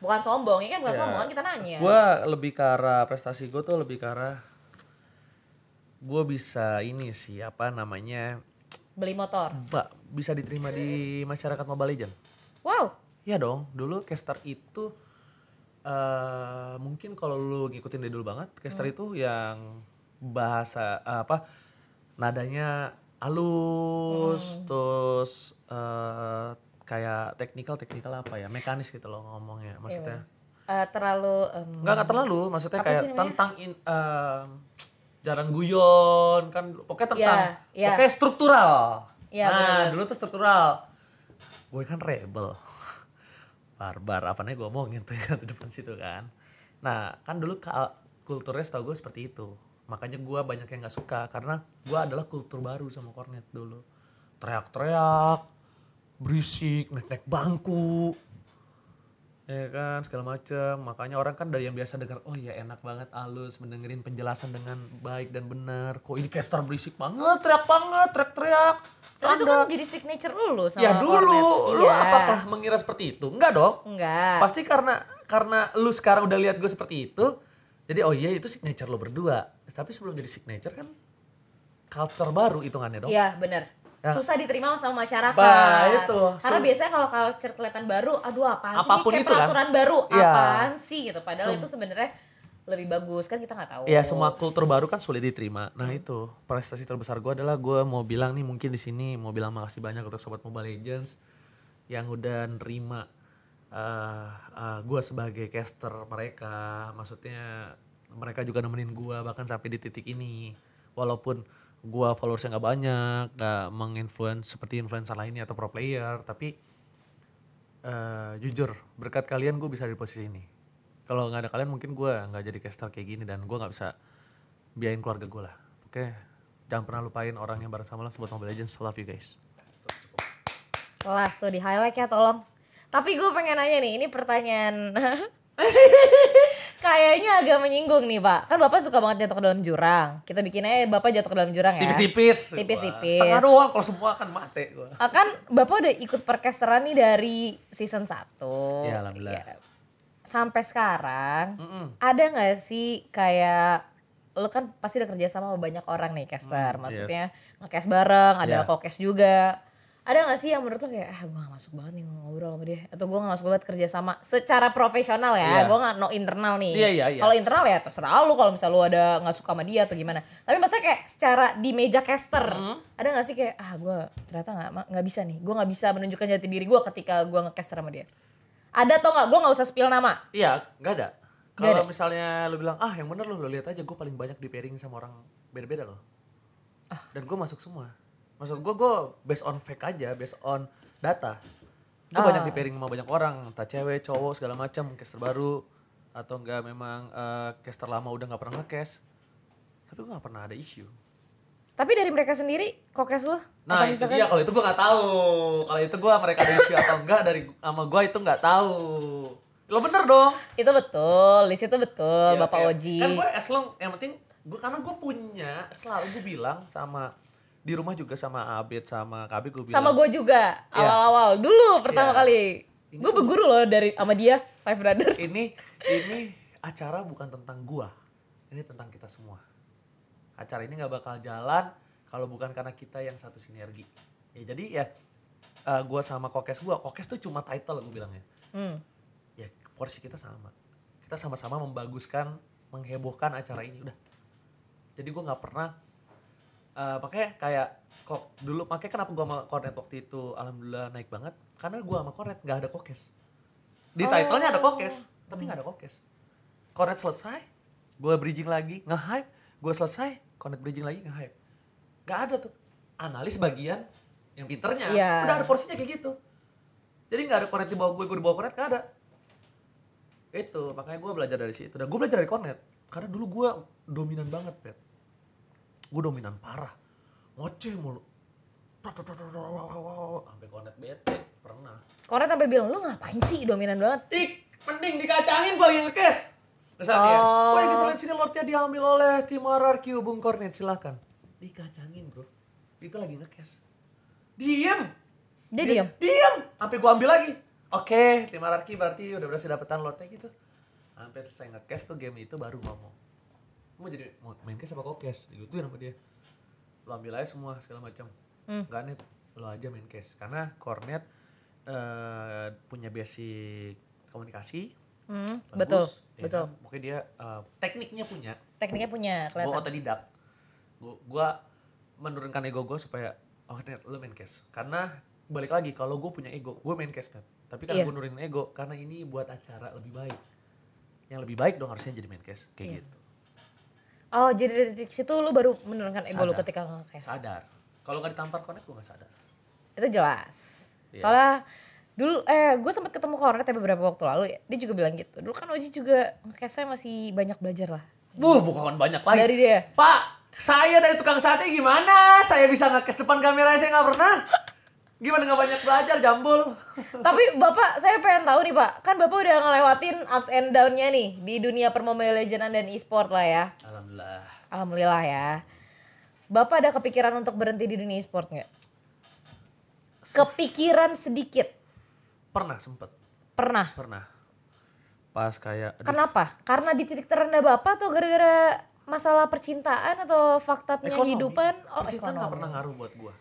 bukan sombong ya kan bukan yeah. sombong kan kita nanya gue lebih ke arah prestasi gue tuh lebih ke arah gue bisa ini sih apa namanya beli motor mbak bisa diterima di masyarakat mobile legend wow Iya dong dulu caster itu uh, mungkin kalau lu ngikutin dari dulu banget caster hmm. itu yang bahasa uh, apa nadanya halus hmm. terus uh, kayak teknikal teknikal apa ya mekanis gitu loh ngomongnya maksudnya yeah. Iya. uh, terlalu um, nggak nggak terlalu maksudnya kayak tentang in, uh, jarang guyon kan pokoknya iya, tentang yeah, yeah. pokoknya struktural yeah, nah bener-bener. dulu tuh struktural gue kan rebel barbar apa nih gue omongin tuh kan di depan situ kan nah kan dulu kulturnya setahu gue seperti itu makanya gue banyak yang nggak suka karena gue adalah kultur baru sama kornet dulu teriak-teriak berisik naik-naik bangku ya kan segala macam makanya orang kan dari yang biasa dengar oh ya enak banget halus mendengarin penjelasan dengan baik dan benar kok ini caster berisik banget teriak banget teriak-teriak tapi kan itu kan jadi signature lu sama ya dulu lu iya. apakah mengira seperti itu enggak dong enggak pasti karena karena lu sekarang udah lihat gue seperti itu jadi oh iya itu signature lo berdua tapi sebelum jadi signature kan culture baru hitungannya dong iya benar ya. susah diterima sama masyarakat. Bah, itu. Karena so, biasanya kalau culture kelihatan baru, aduh apaan sih kayak itu kan. peraturan kan? baru, ya. apaan sih gitu. Padahal Sem itu sebenarnya lebih bagus kan kita nggak tahu. Iya, semua kultur baru kan sulit diterima. Nah, itu prestasi terbesar gue adalah gue mau bilang nih mungkin di sini mau bilang makasih banyak untuk sobat Mobile Legends yang udah nerima uh, eh, uh, eh, gue sebagai caster mereka. Maksudnya mereka juga nemenin gue bahkan sampai di titik ini. Walaupun gua followersnya nggak banyak nggak menginfluence seperti influencer lainnya atau pro player tapi uh, jujur berkat kalian gue bisa di posisi ini kalau nggak ada kalian mungkin gue nggak jadi caster kayak gini dan gue nggak bisa biayain keluarga gue lah oke okay? jangan pernah lupain orang yang bareng sama lo sebut Mobile Legends love you guys kelas tuh di highlight ya tolong tapi gue pengen nanya nih ini pertanyaan kayaknya agak menyinggung nih Pak. Kan Bapak suka banget jatuh ke dalam jurang. Kita bikin aja Bapak jatuh ke dalam jurang ya. Tipis-tipis. Tipis-tipis. Setengah doang kalau semua kan mati. gua. Ah, kan Bapak udah ikut perkesteran nih dari season 1. Ya alhamdulillah. Ya. Sampai sekarang mm -mm. ada gak sih kayak lo kan pasti udah kerja sama banyak orang nih caster. Mm, Maksudnya yes. ngekes bareng, ada yeah. kokes juga ada gak sih yang menurut lo kayak ah gue gak masuk banget nih ngobrol sama dia atau gue gak masuk banget kerja sama secara profesional ya yeah. gue gak no internal nih yeah, yeah, yeah. kalau internal ya terserah lu kalau misalnya lu ada gak suka sama dia atau gimana tapi maksudnya kayak secara di meja caster mm. ada gak sih kayak ah gue ternyata gak, gak bisa nih gue gak bisa menunjukkan jati diri gue ketika gue ngecaster sama dia ada atau gak gue gak usah spill nama iya yeah, gak ada kalau misalnya lu bilang ah yang bener lo lo lihat aja gue paling banyak di pairing sama orang beda-beda loh ah. dan gue masuk semua maksud gue gue based on fact aja based on data gue uh. Oh. banyak di pairing sama banyak orang entah cewek cowok segala macam case terbaru atau enggak memang uh, case terlama udah nggak pernah ngecase tapi gue gak pernah ada isu tapi dari mereka sendiri kok kokes lo? Nah itu dia kalau itu gue nggak tahu. Kalau itu gue mereka ada isu atau enggak dari sama gue itu nggak tahu. Lo bener dong. Itu betul, list itu betul, ya, Bapak ya. Oji. Kan gue as yang penting gue karena gue punya selalu gue bilang sama di rumah juga sama Abid sama Kabi gue bilang. Sama gue juga iya. awal-awal ya. dulu iya. pertama ya. kali. Gue berguru loh dari sama dia Five Brothers. Ini ini acara bukan tentang gue Ini tentang kita semua. Acara ini nggak bakal jalan kalau bukan karena kita yang satu sinergi. Ya jadi ya uh, gua sama Kokes gue Kokes tuh cuma title gue bilangnya. Hmm. Ya porsi kita sama. Kita sama-sama membaguskan, menghebohkan acara ini udah. Jadi gue nggak pernah uh, eh, pakai kayak kok dulu pakai kenapa gua sama Cornet waktu itu alhamdulillah naik banget karena gua sama Cornet nggak ada kokes di oh. title ada kokes tapi nggak hmm. ada kokes Cornet selesai gua bridging lagi nge-hype gua selesai Cornet bridging lagi nge-hype nggak ada tuh analis bagian yang pinternya yeah. udah ada porsinya kayak gitu jadi nggak ada Cornet di bawah gue gue di bawah Cornet nggak ada itu makanya gua belajar dari situ dan gue belajar dari Cornet karena dulu gua dominan banget pet gue dominan parah ngoceh mulu sampai konet bete pernah konet sampai bilang lu ngapain sih dominan banget tik, mending dikacangin gue lagi ngekes misalnya oh. Ya. kita lihat sini lotnya diambil oleh tim RRQ Bung Kornet silahkan dikacangin bro itu lagi ngekes diem dia diem diem sampai gue ambil lagi oke okay, tim RRQ berarti udah berhasil dapetan lotnya gitu sampai selesai ngekes tuh game itu baru ngomong mau jadi mau main case apa kokes ya sama dia lo ambil aja semua segala macam hmm. gak aneh lo aja main case karena cornet uh, eh, punya basic komunikasi Hmm, bagus, betul, ya betul. Kan? Mungkin dia uh, tekniknya punya. Tekniknya punya, kelihatan. Gue otodidak. Gue menurunkan ego gue supaya, oh net, lo main case. Karena balik lagi, kalau gue punya ego, gue main case kan. Tapi kan iya. gue nurunin ego, karena ini buat acara lebih baik. Yang lebih baik dong harusnya jadi main case, kayak iya. gitu. Oh, jadi dari titik situ lu baru menurunkan ego lu ketika ngekes. Sadar. Kalau gak ditampar kornet gue gak sadar. Itu jelas. Yeah. Soalnya dulu eh gue sempat ketemu kornet ya beberapa waktu lalu ya. Dia juga bilang gitu. Dulu kan Oji juga ngekesnya masih banyak belajar lah. Buh, bukan banyak lagi. Dari dia. Pak, saya dari tukang sate gimana? Saya bisa ngekes depan kamera saya gak pernah. Gimana gak banyak belajar jambul? Tapi Bapak, saya pengen tahu nih Pak, kan Bapak udah ngelewatin ups and downnya nih di dunia permobile Legends dan e-sport lah ya. Alhamdulillah. Alhamdulillah ya. Bapak ada kepikiran untuk berhenti di dunia e-sport nggak? Kepikiran sedikit. Pernah sempet. Pernah. Pernah. Pas kayak. Aduh. Kenapa? Karena di titik terendah Bapak tuh gara-gara masalah percintaan atau fakta kehidupan. Oh, percintaan ekonomi. gak pernah ngaruh buat gue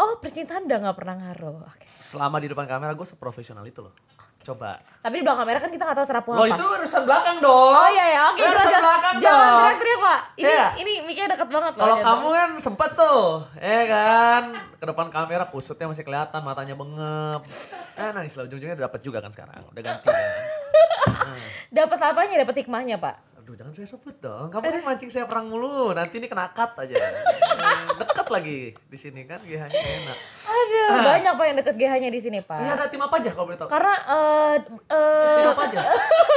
oh percintaan udah gak pernah ngaruh. Okay. Selama di depan kamera gue seprofesional itu loh. Coba. Tapi di belakang kamera kan kita gak tau serapu apa. Oh itu urusan belakang dong. Oh iya ya, oke. Okay, urusan jangan, belakang jangan dong. teriak-teriak pak. Ini yeah. ini mikirnya deket banget. loh. Kalau iya, kamu kan sempet tuh, ya kan, ke depan kamera kusutnya masih kelihatan, matanya bengep. Eh nangis lah ujung-ujungnya dapet juga kan sekarang, udah ganti. Ya. Hmm. Nah. Dapat apanya? Dapat hikmahnya pak? Aduh jangan saya sebut dong. Kamu kan eh. mancing saya perang mulu. Nanti ini kena cut aja. dekat lagi di sini kan GH-nya enak. Ada ah. banyak pak yang deket GH-nya di sini pak. Ya ada tim apa aja kalau boleh tahu? Karena uh, uh, tim apa aja?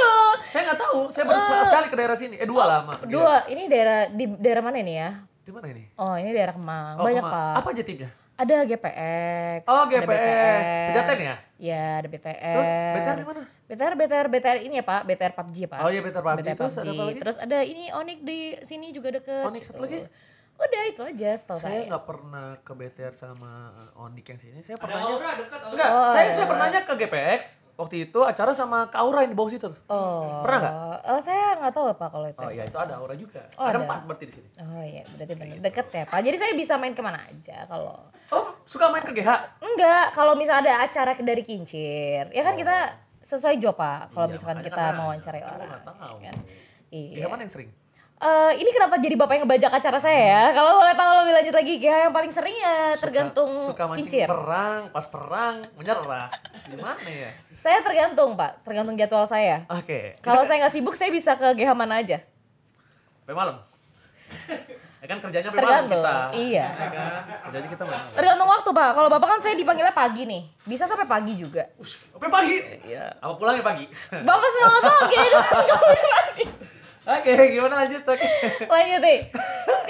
saya nggak tahu. Saya baru uh, sekali ke daerah sini. Eh dua lah mak. Dua. Ini daerah di daerah mana ini ya? Di mana ini? Oh ini daerah Kemang. Oh, banyak Kemang. pak. Apa aja timnya? Ada GPX. Oh, GPX. Ada BTS. Pejaten ya? Iya, ada BTR. Terus BTR di mana? BTR BTR BTR ini ya, Pak. BTR PUBG ya, Pak. Oh iya, BTR PUBG. BTR terus PUBG. ada lagi? Terus ada ini Onyx di sini juga deket. Onyx satu lagi? Udah itu aja setahu saya. Saya nggak pernah ke BTR sama Onyx yang sini. Saya pernah. Ada Aura dekat Aura. Enggak, oh, saya saya pernahnya ke GPX. Waktu itu acara sama Kak Aura yang di bawah situ. Oh. Pernah nggak? Oh, saya nggak tahu apa kalau itu. Oh iya itu ada Aura juga. Oh, ada, empat berarti di sini. Oh iya berarti benar iya. deket ya Pak. Jadi saya bisa main kemana aja kalau. Oh suka main ke GH? Enggak kalau misal ada acara dari Kincir. Ya kan oh. kita sesuai job Pak. Kalau iya, misalkan kita kan mau iya, ya, orang. Tahu. Kan? Iya. GH mana yang sering? Uh, ini kenapa jadi bapak yang ngebajak acara saya ya? Hmm. Kalau boleh tahu lebih lanjut lagi, GH yang paling sering ya tergantung suka, suka kincir. perang, pas perang menyerah. Gimana ya? Saya tergantung Pak, tergantung jadwal saya. Oke. Okay. Kalau saya nggak sibuk, saya bisa ke GH mana aja. Sampai malam. Ya kan kerjanya malam kita. Iya. Ya kan? Kerjanya kita malam. Tergantung waktu, Pak. Kalau Bapak kan saya dipanggilnya pagi nih. Bisa sampai pagi juga. Ush, sampai pagi. Iya. Apa pulangnya pagi? Bapak semangat oke. Oke, gimana lanjut? Oke. Okay. Lanjut, deh.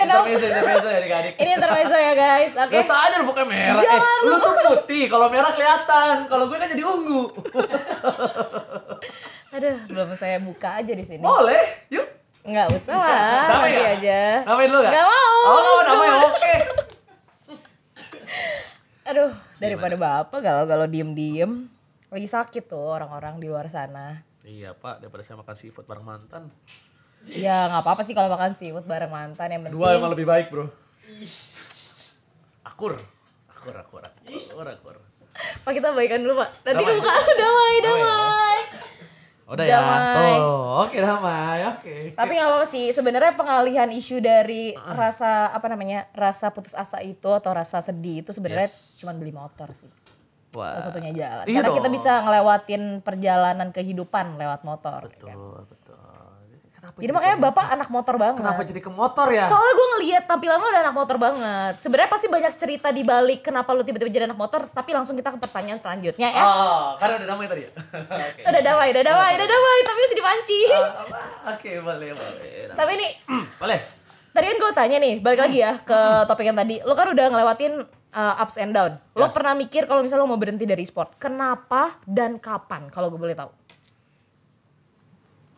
Kenapa? Intermezzo, intermezzo ya adik Ini intermezzo ya guys. Oke. Okay. Dosa aja lu pakai merah. Eh, Jangan eh, lu tuh putih. Kalau merah kelihatan. Kalau gue kan jadi ungu. Aduh, belum saya buka aja di sini. Boleh. Yuk. Enggak usah lah. ya? aja. Namain dulu enggak? Enggak mau. Oh, oke. Aduh, daripada Gimana? bapak kalau galau diem-diem. Lagi sakit tuh orang-orang di luar sana. Iya pak, daripada saya makan seafood bareng mantan. Ya nggak apa-apa sih kalau makan seafood bareng mantan yang penting. Dua emang lebih baik bro. Akur, akur, akur, akur, akur. Pak kita baikan dulu pak. Nanti damai. kamu damai, ya. damai. Udah ya. Udah damai. ya. Tuh, oke damai, oke. Tapi gak apa-apa sih. Sebenarnya pengalihan isu dari uh. rasa apa namanya rasa putus asa itu atau rasa sedih itu sebenarnya yes. cuma beli motor sih. Wah. Satunya jalan. Iya Karena dong. kita bisa ngelewatin perjalanan kehidupan lewat motor. Betul. Ya kan? betul. Kenapa jadi makanya motor? bapak anak motor banget. Kenapa jadi ke motor ya? Soalnya gue ngeliat tampilan lo udah anak motor banget. Sebenarnya pasti banyak cerita di balik kenapa lo tiba-tiba jadi anak motor. Tapi langsung kita ke pertanyaan selanjutnya ya. Oh, oh, oh. karena udah damai tadi ya. okay. Udah damai, udah damai, udah damai. Tapi masih dipanci. Uh, Oke, okay, boleh, boleh. Tapi ini, hmm, boleh. Tadi kan gue tanya nih, balik lagi ya ke hmm. topik yang tadi. Lo kan udah ngelewatin uh, ups and down. Yes. Lo pernah mikir kalau misalnya lo mau berhenti dari sport, kenapa dan kapan? Kalau gue boleh tahu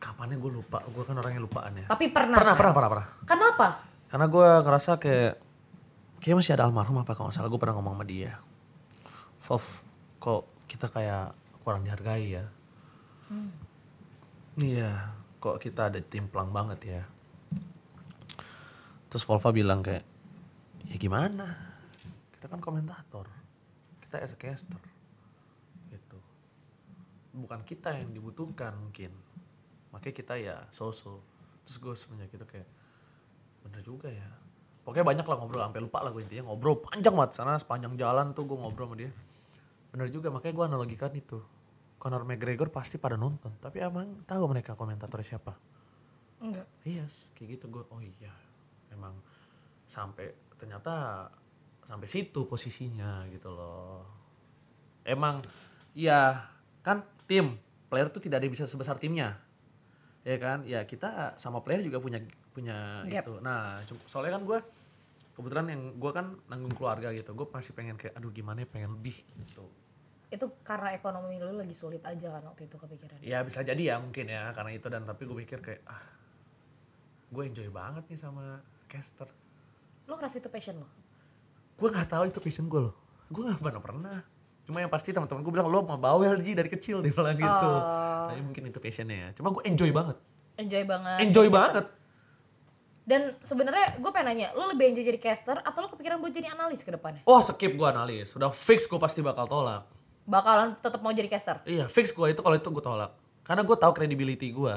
kapannya gue lupa gue kan orangnya lupaan ya tapi pernah pernah kan? pernah pernah pernah kenapa karena gue ngerasa kayak kayak masih ada almarhum apa kalau salah gue pernah ngomong sama dia Fof kok kita kayak kurang dihargai ya hmm. iya kok kita ada timplang banget ya terus Volva bilang kayak ya gimana kita kan komentator kita as a gitu bukan kita yang dibutuhkan mungkin makanya kita ya so-so terus gue semenjak itu kayak bener juga ya pokoknya banyak lah ngobrol sampai lupa lah gue intinya ngobrol panjang banget sana sepanjang jalan tuh gue ngobrol sama dia bener juga makanya gue analogikan itu Conor McGregor pasti pada nonton tapi emang tahu mereka komentator siapa enggak iya yes, kayak gitu gue oh iya emang sampai ternyata sampai situ posisinya gitu loh emang iya kan tim player tuh tidak ada yang bisa sebesar timnya ya kan ya kita sama player juga punya punya yep. itu nah soalnya kan gue kebetulan yang gue kan nanggung keluarga gitu gue masih pengen kayak aduh gimana ya pengen lebih gitu itu karena ekonomi lu lagi sulit aja kan waktu itu kepikiran ya bisa jadi ya mungkin ya karena itu dan tapi gue pikir kayak ah gue enjoy banget nih sama caster lo ngerasa itu passion lo gue nggak tahu itu passion gue lo gue nggak pernah pernah cuma yang pasti teman-teman gue bilang lo mau bawel ji dari kecil deh bilang gitu. oh. gitu tapi mungkin itu passionnya ya cuma gue enjoy banget enjoy banget enjoy jadi banget dan sebenarnya gue pengen nanya lo lebih enjoy jadi caster atau lo kepikiran buat jadi analis ke depannya oh skip gue analis udah fix gue pasti bakal tolak bakalan tetap mau jadi caster iya fix gue itu kalau itu gue tolak karena gue tahu credibility gue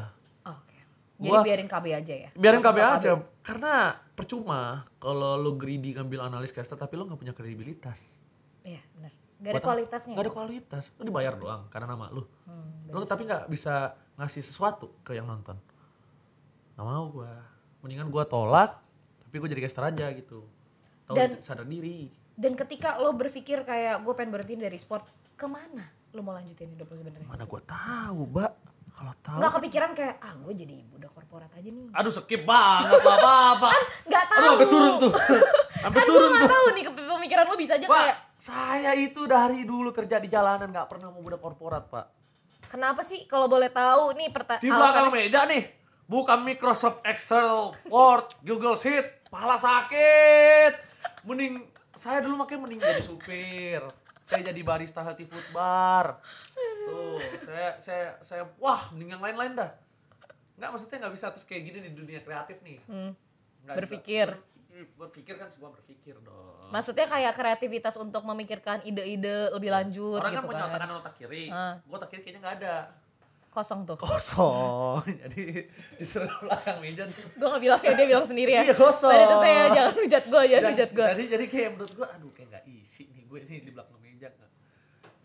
jadi gua, biarin KB aja ya. Biarin KB aja. KB. Karena percuma kalau lo greedy ngambil analis caster tapi lo nggak punya kredibilitas. Iya, benar. Gak ada kualitasnya. Gak ada ya? kualitas. Lu dibayar doang karena nama lu. Hmm, lu tapi gak bisa ngasih sesuatu ke yang nonton. Gak mau gue. Mendingan gue tolak, tapi gue jadi caster aja gitu. Tau dan, sadar diri. Dan ketika lo berpikir kayak gue pengen berhenti dari sport, kemana lo mau lanjutin hidup lo sebenernya? Mana gue tahu, Mbak. Kalau tahu Gak kan kepikiran kayak ah gue jadi ibu udah korporat aja nih. Aduh skip banget lah apa apa. kan nggak tahu. Aduh turun tuh. Sampai kan turun gue nggak tahu nih pemikiran lo bisa aja kayak saya itu dari dulu kerja di jalanan gak pernah mau budak korporat, Pak. Kenapa sih kalau boleh tahu nih pertanyaan Di belakang meja nih, bukan Microsoft Excel, Word, Google Sheet, pala sakit. Mending saya dulu makanya mending jadi supir. Saya jadi barista healthy food bar. Tuh, saya saya saya wah mending yang lain-lain dah. Nggak maksudnya nggak bisa terus kayak gini di dunia kreatif nih. Hmm. berpikir berpikir kan semua berpikir dong. Maksudnya kayak kreativitas untuk memikirkan ide-ide lebih iya. lanjut Orang kan gitu kan. Orang kan punya otak kanan otak kiri. Uh. Ah. Gue otak kiri kayaknya gak ada. Kosong tuh. Kosong. Jadi disuruh belakang meja tuh. Gue gak bilang kayak dia bilang sendiri ya. Iya kosong. Tadi tuh saya jangan hujat gue, aja, hujat gue. Jadi, jadi kayak menurut gue aduh kayak gak isi nih gue nih di belakang meja. Gak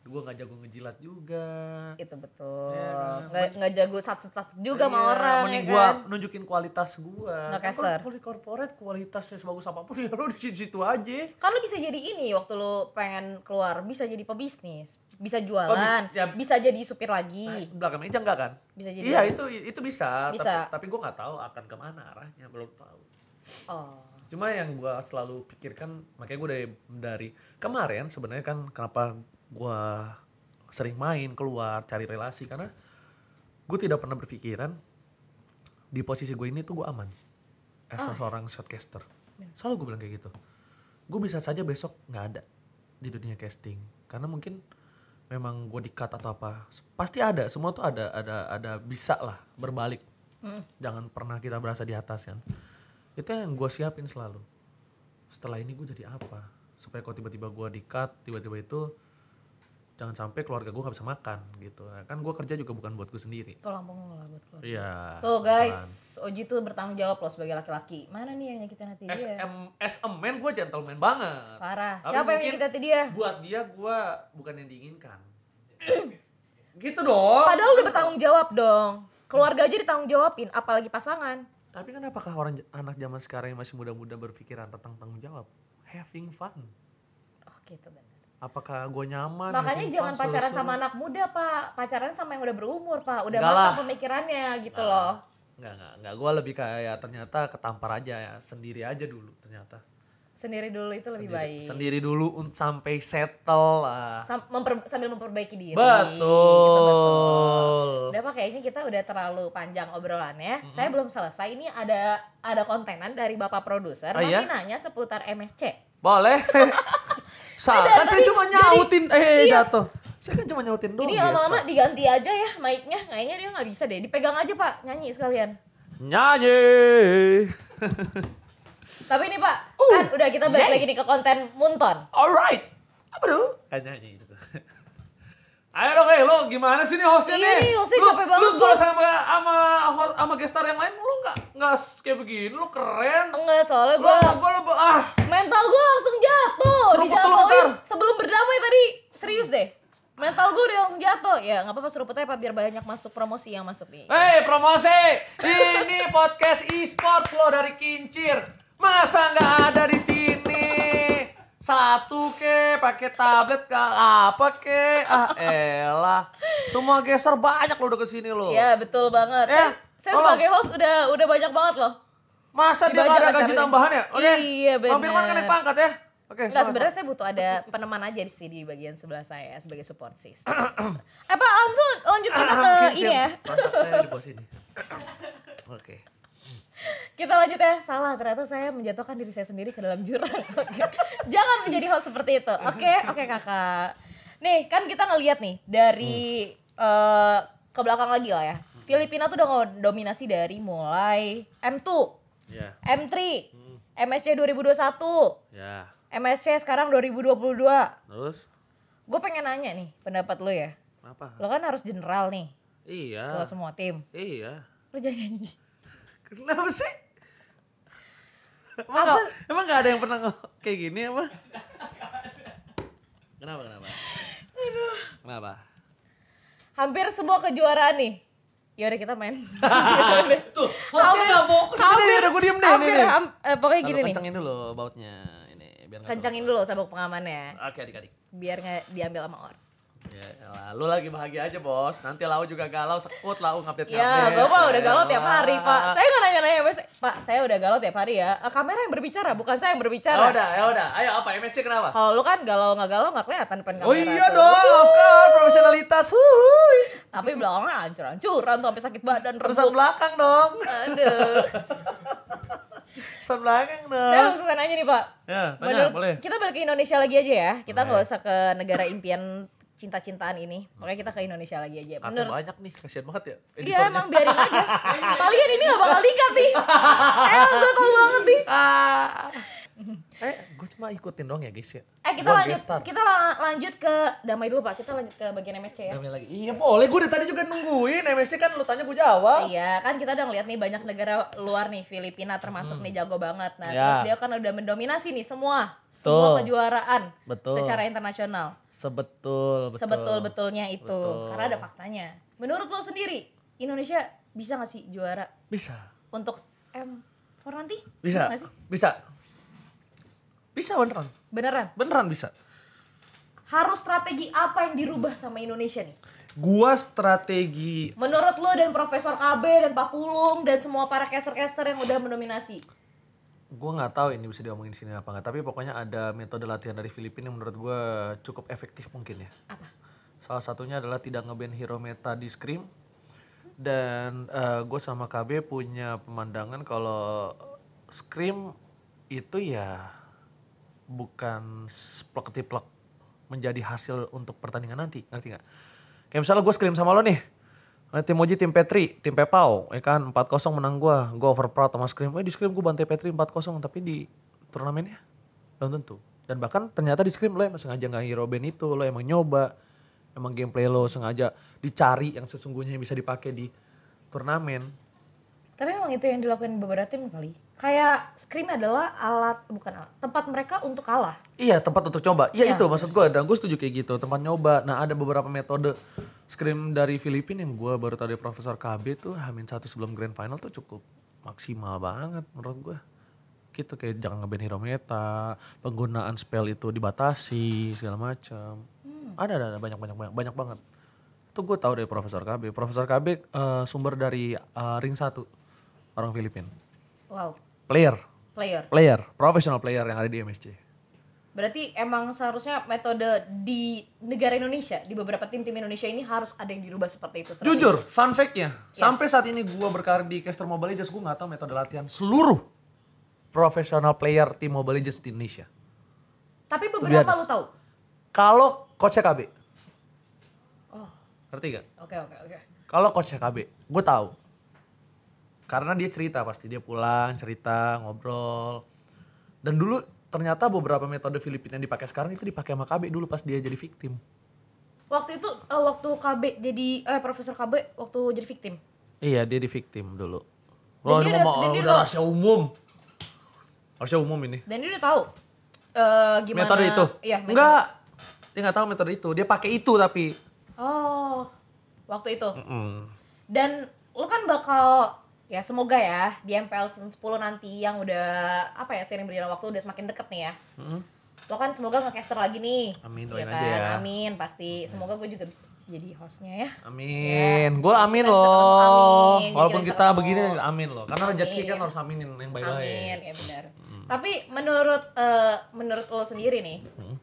gue nggak jago ngejilat juga itu iya betul kan? nggak nggak jago sat sat juga iya, sama orang ya mending ya gue kan? nunjukin kualitas gue nggak caster kalau di corporate kualitasnya sebagus apapun ya lo di situ, aja kan lo bisa jadi ini waktu lo pengen keluar bisa jadi pebisnis bisa jualan ya, bisa jadi supir lagi nah, belakang meja enggak kan bisa jadi iya itu itu bisa, tapi, tapi gue nggak tahu akan kemana arahnya belum tahu oh cuma yang gue selalu pikirkan makanya gue dari, dari kemarin sebenarnya kan kenapa gue sering main keluar cari relasi karena gue tidak pernah berpikiran di posisi gue ini tuh gue aman as oh. seorang shotcaster iya. selalu gue bilang kayak gitu gue bisa saja besok nggak ada di dunia casting karena mungkin memang gue dikat atau apa pasti ada semua tuh ada ada ada bisa lah berbalik mm. jangan pernah kita berasa di atas kan itu yang gue siapin selalu setelah ini gue jadi apa supaya kalau tiba-tiba gue dikat tiba-tiba itu jangan sampai keluarga gue gak bisa makan gitu nah, kan gue kerja juga bukan buat gue sendiri tolong punggung lah buat keluarga iya tuh guys kan. Oji tuh bertanggung jawab loh sebagai laki-laki mana nih yang nyakitin hati dia SM, SM man gue gentleman banget parah Tapi siapa yang nyakitin hati dia buat dia gue bukan yang diinginkan gitu dong padahal udah bertanggung jawab dong keluarga aja ditanggung jawabin apalagi pasangan tapi kan apakah orang anak zaman sekarang yang masih muda-muda berpikiran tentang tanggung jawab having fun oh gitu benar apakah gue nyaman makanya jangan pacaran selesai. sama anak muda pak pacaran sama yang udah berumur pak udah enggak pemikirannya gitu nah, enggak. loh nggak nggak nggak gue lebih kayak ternyata ketampar aja ya sendiri aja dulu ternyata sendiri dulu itu sendiri, lebih baik sendiri dulu sampai settle lah Sam memper sambil memperbaiki diri betul gitu, betul udah pak ini kita udah terlalu panjang obrolannya mm -hmm. saya belum selesai ini ada ada kontenan dari bapak produser oh, iya? masih iya? nanya seputar MSC boleh Salah kan saya cuma nyautin eh iya. jatuh. Saya kan cuma nyautin doang. Ini lama-lama diganti aja ya mic-nya. Kayaknya dia nggak bisa deh. Dipegang aja Pak, nyanyi sekalian. Nyanyi. Tapi ini Pak, uh, kan udah kita balik yeah. lagi nih ke konten Munton. Alright. Apa tuh? Kan nyanyi itu. Ayo dong, eh, lo gimana sih nih hostnya iya nih? Ini hostnya capek banget. Lu kalau sama sama host, sama gestar yang lain, lu nggak nggak kayak begini, lu keren. Enggak, soalnya gue. Gue lo ah. Mental gua langsung jatuh. Dijatuhin sebelum berdamai tadi, serius deh. Mental gue udah langsung jatuh. Ya, gak apa-apa seruput aja biar banyak masuk promosi yang masuk nih. Hei, promosi! Ini podcast e-sports lo dari Kincir. Masa nggak ada di sini? satu ke pakai tablet ke apa ke ah elah semua geser banyak lo udah kesini lo ya betul banget ya, eh, saya sebagai host udah udah banyak banget loh masa Dibajak dia gak ada gaji tambahan ya oke okay. iya hampir mana kan pangkat ya Oke, okay, sebenarnya saya butuh ada peneman aja di sini di bagian sebelah saya sebagai support sis apa eh, lanjut lanjut kita ke ini ya. Mantap saya di ini. Oke. Kita lanjut ya. Salah, ternyata saya menjatuhkan diri saya sendiri ke dalam jurang. Okay. Jangan menjadi hal seperti itu. Oke, okay? oke okay, Kakak. Nih, kan kita ngelihat nih dari hmm. uh, ke belakang lagi lah ya. Filipina tuh udah dominasi dari mulai M2, yeah. M3, hmm. MSC 2021, yeah. MSC sekarang 2022. Terus? Gue pengen nanya nih pendapat lo ya. Apa? Lo kan harus general nih. Iya. Kalau semua tim. Iya. Lo jangan Kenapa sih? Emang, apa? Gak, emang gak ada yang pernah kayak gini apa? Kenapa, kenapa? Aduh. Kenapa? Hampir semua kejuaraan nih. Ya udah kita main. Tuh, hostnya gak fokus. Hampir, udah gue diem deh. Hampir, hampir ham, eh, pokoknya gini nih. Kencengin dulu bautnya. Ini, biar kencengin dulu sabuk pengamannya. Oke adik-adik. Biar gak diambil sama orang. Ya, lu lagi bahagia aja bos. Nanti lau juga galau, sekut lau ngupdate Ya, gue mah udah galau tiap hari pak. Saya nggak nanya-nanya, pak. Saya udah galau tiap hari ya. Eh, kamera yang berbicara, bukan saya yang berbicara. Ya udah, ya udah. Ayo apa MSC kenapa? Kalau lu kan galau nggak galau nggak kelihatan depan oh kamera. Oh iya dong, of course, profesionalitas. Huy. Tapi belakangnya hancur-hancuran tuh sampai sakit badan. terusan belakang dong. Aduh. Pesan belakang dong. Saya langsung nanya nih Pak. Ya, tanya, boleh. Kita balik ke Indonesia lagi aja ya. Kita nggak usah ke negara impian cinta-cintaan ini. Makanya kita ke hmm. Indonesia lagi aja. Kata banyak nih, kasihan banget ya. Iya emang biarin aja. Palingan ini gak bakal nikah nih. Eh, gue tau banget nih. Ah eh gue cuma ikutin doang ya guys ya eh kita lanjut kita lanjut ke damai dulu pak kita lanjut ke bagian MSC ya damai lagi iya boleh gue dari tadi juga nungguin MSC kan lu tanya gue jawab ah, iya kan kita udah ngeliat nih banyak negara luar nih Filipina termasuk hmm. nih jago banget nah ya. terus dia kan udah mendominasi nih semua semua kejuaraan betul. secara internasional sebetul betul. sebetul betulnya itu betul. karena ada faktanya menurut lo sendiri Indonesia bisa gak sih juara bisa untuk M for nanti bisa, bisa bisa beneran. Beneran? Beneran bisa. Harus strategi apa yang dirubah sama Indonesia nih? Gua strategi. Menurut lo dan Profesor KB dan Pak Pulung dan semua para caster-caster yang udah mendominasi. Gue nggak tahu ini bisa diomongin sini apa nggak, tapi pokoknya ada metode latihan dari Filipina yang menurut gue cukup efektif mungkin ya. Apa? Salah satunya adalah tidak ngeband hero meta di scrim, dan uh, eh, gue sama KB punya pemandangan kalau scream itu ya bukan plek-plek menjadi hasil untuk pertandingan nanti, ngerti nggak? Kayak misalnya gue scrim sama lo nih, eh, tim Oji, tim Petri, tim Pepau, ya kan 4-0 menang gue, gue over proud sama scrim, eh di scrim gue bantai Petri 4-0, tapi di turnamennya belum tentu. Dan bahkan ternyata di scrim lo emang sengaja nggak hero band itu, lo emang nyoba, emang gameplay lo sengaja dicari yang sesungguhnya yang bisa dipakai di turnamen. Tapi emang itu yang dilakukan beberapa tim kali kayak scream adalah alat bukan alat tempat mereka untuk kalah iya tempat untuk coba iya ya. itu maksud gue dan gue setuju kayak gitu tempat nyoba nah ada beberapa metode scream dari Filipina yang gue baru tadi Profesor KB tuh hamin satu sebelum grand final tuh cukup maksimal banget menurut gue gitu kayak jangan ngeben hero meta penggunaan spell itu dibatasi segala macam hmm. ada, ada ada banyak banyak banyak banyak banget itu gue tahu dari Profesor KB Profesor KB uh, eh, sumber dari uh, ring satu orang Filipina wow Player. Player. Player, professional player yang ada di MSC. Berarti emang seharusnya metode di negara Indonesia, di beberapa tim-tim Indonesia ini harus ada yang dirubah seperti itu. Jujur, fun fact-nya, ya. sampai saat ini gue berkarir di Caster Mobile Legends, gue gak tau metode latihan seluruh profesional player tim Mobile Legends di Indonesia. Tapi beberapa lu tahu? Kalau coach KB. Oh. Ngerti gak? Oke, okay, oke, okay, oke. Okay. Kalau coach KB, gue tahu. Karena dia cerita pasti dia pulang, cerita, ngobrol. Dan dulu ternyata beberapa metode Filipina yang dipakai sekarang itu dipakai sama KB dulu pas dia jadi victim. Waktu itu uh, waktu KB jadi eh profesor KB waktu jadi victim. Iya, dia di victim dulu. Lo ini mau udah, udah rahasia umum. Rahasia umum ini. Dan dia udah tahu uh, gimana metode itu. Iya, metode. Enggak. Dia nggak tahu metode itu. Dia pakai itu tapi. Oh. Waktu itu. Mm -mm. Dan lo kan bakal ya semoga ya di MPL season 10 nanti yang udah apa ya sering berjalan waktu udah semakin deket nih ya hmm. lo kan semoga caster lagi nih amin ya kan? aja ya. amin pasti semoga gue juga bisa jadi hostnya ya amin yeah. gue amin lo loh walaupun kita, kita begini amin lo karena rezeki kan harus aminin yang baik-baik amin ya benar hmm. tapi menurut uh, menurut lo sendiri nih hmm.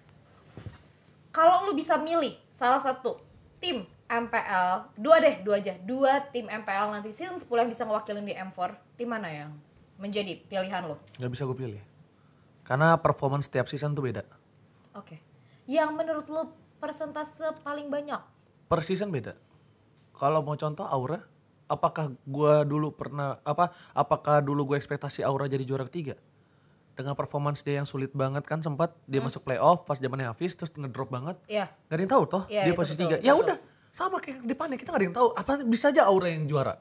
kalau lo bisa milih salah satu tim MPL dua deh dua aja dua tim MPL nanti season 10 yang bisa ngewakilin di M4 tim mana yang menjadi pilihan lo? Gak bisa gue pilih karena performance setiap season tuh beda. Oke, okay. yang menurut lo persentase paling banyak? Per season beda. Kalau mau contoh Aura, apakah gue dulu pernah apa? Apakah dulu gue ekspektasi Aura jadi juara tiga? dengan performance dia yang sulit banget kan sempat dia hmm. masuk playoff pas zamannya Hafiz terus ngedrop banget. Iya. Yeah. Gak ada yang tahu toh yeah, dia posisi tiga. Ya udah sama kayak depannya kita nggak ada yang tahu apa bisa aja aura yang juara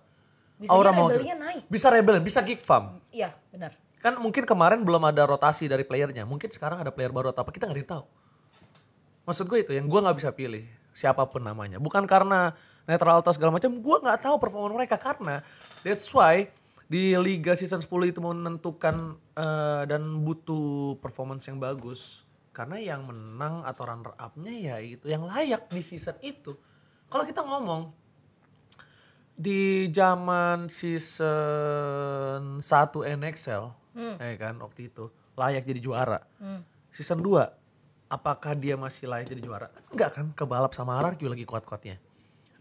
bisa aura mau naik. bisa rebel bisa gig farm iya benar kan mungkin kemarin belum ada rotasi dari playernya mungkin sekarang ada player baru atau apa kita nggak ada yang tahu maksud gue itu yang gue nggak bisa pilih siapapun namanya bukan karena netral atau segala macam gue nggak tahu performa mereka karena that's why di liga season 10 itu menentukan uh, dan butuh performance yang bagus karena yang menang atau runner upnya ya itu yang layak di season itu kalau kita ngomong di zaman season 1 NXL, hmm. eh kan waktu itu layak jadi juara. Hmm. Season 2 apakah dia masih layak jadi juara? Enggak kan, kebalap sama RRQ lagi kuat-kuatnya.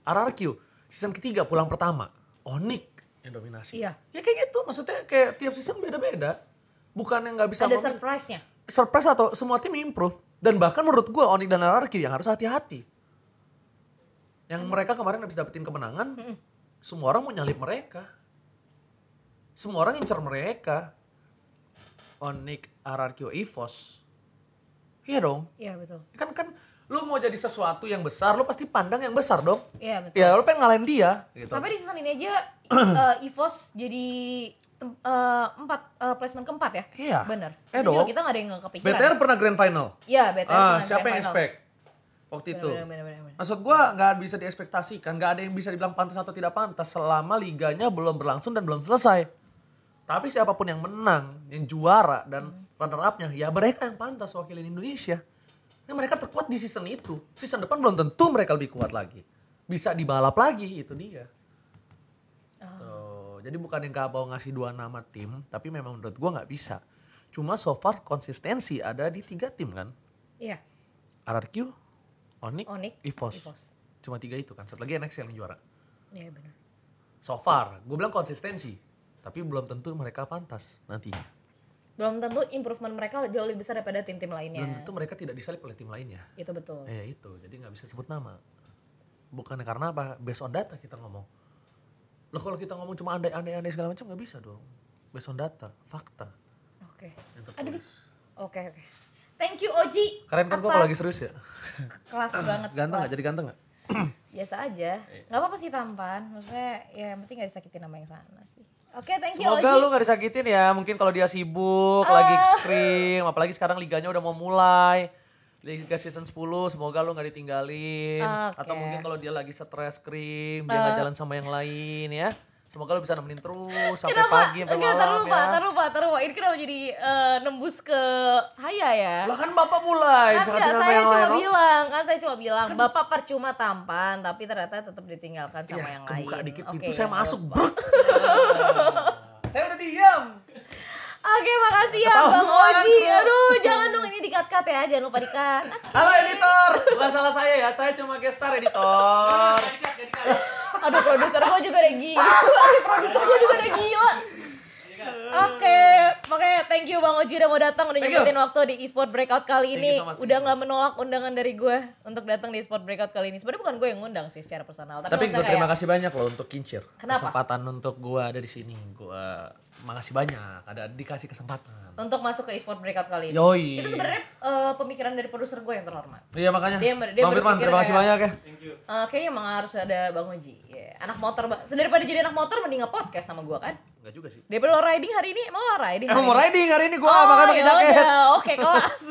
RRQ season ketiga pulang pertama, Onik yang dominasi. Iya. Ya kayak gitu, maksudnya kayak tiap season beda-beda. Bukan yang nggak bisa Ada surprise-nya. Surprise atau semua tim improve dan bahkan menurut gue Onik dan RRQ yang harus hati-hati yang hmm. mereka kemarin habis dapetin kemenangan, hmm. semua orang mau nyalip mereka. Semua orang incer mereka. Onik Ararkio Evos. Iya dong. Iya betul. Kan kan lu mau jadi sesuatu yang besar, lu pasti pandang yang besar dong. Iya betul. Ya lu pengen ngalahin dia. Gitu. Sampai di season ini aja uh, Evos jadi uh, empat uh, placement keempat ya. Iya. Bener. Eh dong. kita gak ada yang kepikiran. BTR pernah grand final. Iya BTR. Ah, pernah siapa yang expect? waktu itu. Maksud gue nggak bisa diekspektasikan, nggak ada yang bisa dibilang pantas atau tidak pantas selama liganya belum berlangsung dan belum selesai. Tapi siapapun yang menang, yang juara dan hmm. runner upnya, ya mereka yang pantas wakilin Indonesia. Ya mereka terkuat di season itu. Season depan belum tentu mereka lebih kuat lagi. Bisa dibalap lagi, itu dia. Oh. Gitu. Ah. Tuh. Jadi bukan yang gak mau ngasih dua nama tim, tapi memang menurut gue gak bisa. Cuma so far konsistensi ada di tiga tim kan? Iya. Yeah. RRQ, Onik, Onyx Evos. Evos. Cuma tiga itu kan. Satu lagi NX yang juara. Iya benar. So far, gue bilang konsistensi. Tapi belum tentu mereka pantas nantinya. Belum tentu improvement mereka jauh lebih besar daripada tim-tim lainnya. Belum tentu mereka tidak disalip oleh tim lainnya. Itu betul. Iya eh, itu, jadi nggak bisa sebut nama. Bukan karena apa, based on data kita ngomong. Loh kalau kita ngomong cuma andai-andai segala macam nggak bisa dong. Based on data, fakta. Oke. Okay. Aduh, oke okay, oke. Okay. Thank you Oji. Keren kan kok kalau lagi serius ya? Kelas banget. Ganteng gak? Jadi ganteng gak? Biasa aja. Gak apa-apa sih tampan. Maksudnya ya yang penting gak disakitin sama yang sana sih. Oke, okay, thank you Semoga Oji. lu gak disakitin ya. Mungkin kalau dia sibuk, uh. lagi ekstrim. Apalagi sekarang liganya udah mau mulai. Liga season 10 semoga lu gak ditinggalin okay. atau mungkin kalau dia lagi stress, krim uh. dia gak eh. jalan sama yang lain ya Semoga lo bisa nemenin terus sampai kenapa? pagi sampai malam. Enggak, taruh terlupa, ya. taruh lupa, Ini kenapa jadi uh, nembus ke saya ya? Lah kan Bapak mulai. Kan enggak, saya cuma lain, oh. bilang, kan saya cuma bilang kan, Bapak percuma tampan tapi ternyata tetap ditinggalkan sama ya, yang lain. dikit okay, pintu ya, saya masuk, Bro. saya udah diam. Oke, makasih ya Ketawa Bang kan, Oji. Aduh, jangan dong ini dikat-kat ya, jangan lupa dikat. Halo editor, bukan salah saya ya, saya cuma guest star editor ada produser gue juga udah gila aduh produser gue juga udah gila Oke, oke, thank you Bang Oji udah mau datang udah nyempetin waktu di e-sport Breakout kali ini. So udah nggak menolak undangan dari gue untuk datang di e-sport Breakout kali ini. Sebenarnya bukan gue yang ngundang sih secara personal, tapi, tapi gue terima kayak, kasih banyak loh untuk Kincir. Kenapa? Kesempatan untuk gue ada di sini. Gue makasih banyak ada dikasih kesempatan untuk masuk ke e-sport Breakout kali ini. Yoi. Itu sebenarnya uh, pemikiran dari produser gue yang terhormat. Iya makanya. Dia, dia Bang Firman, terima kasih banyak ya. Thank you. Uh, kayaknya emang harus ada Bang Oji. Yeah. Anak motor, daripada jadi anak motor mending nge-podcast sama gue kan. Enggak juga sih. Dia lo riding hari ini, mau lo riding? Emang mau riding hari ini gue oh, pakai ya pakai jaket. Oke, kelas.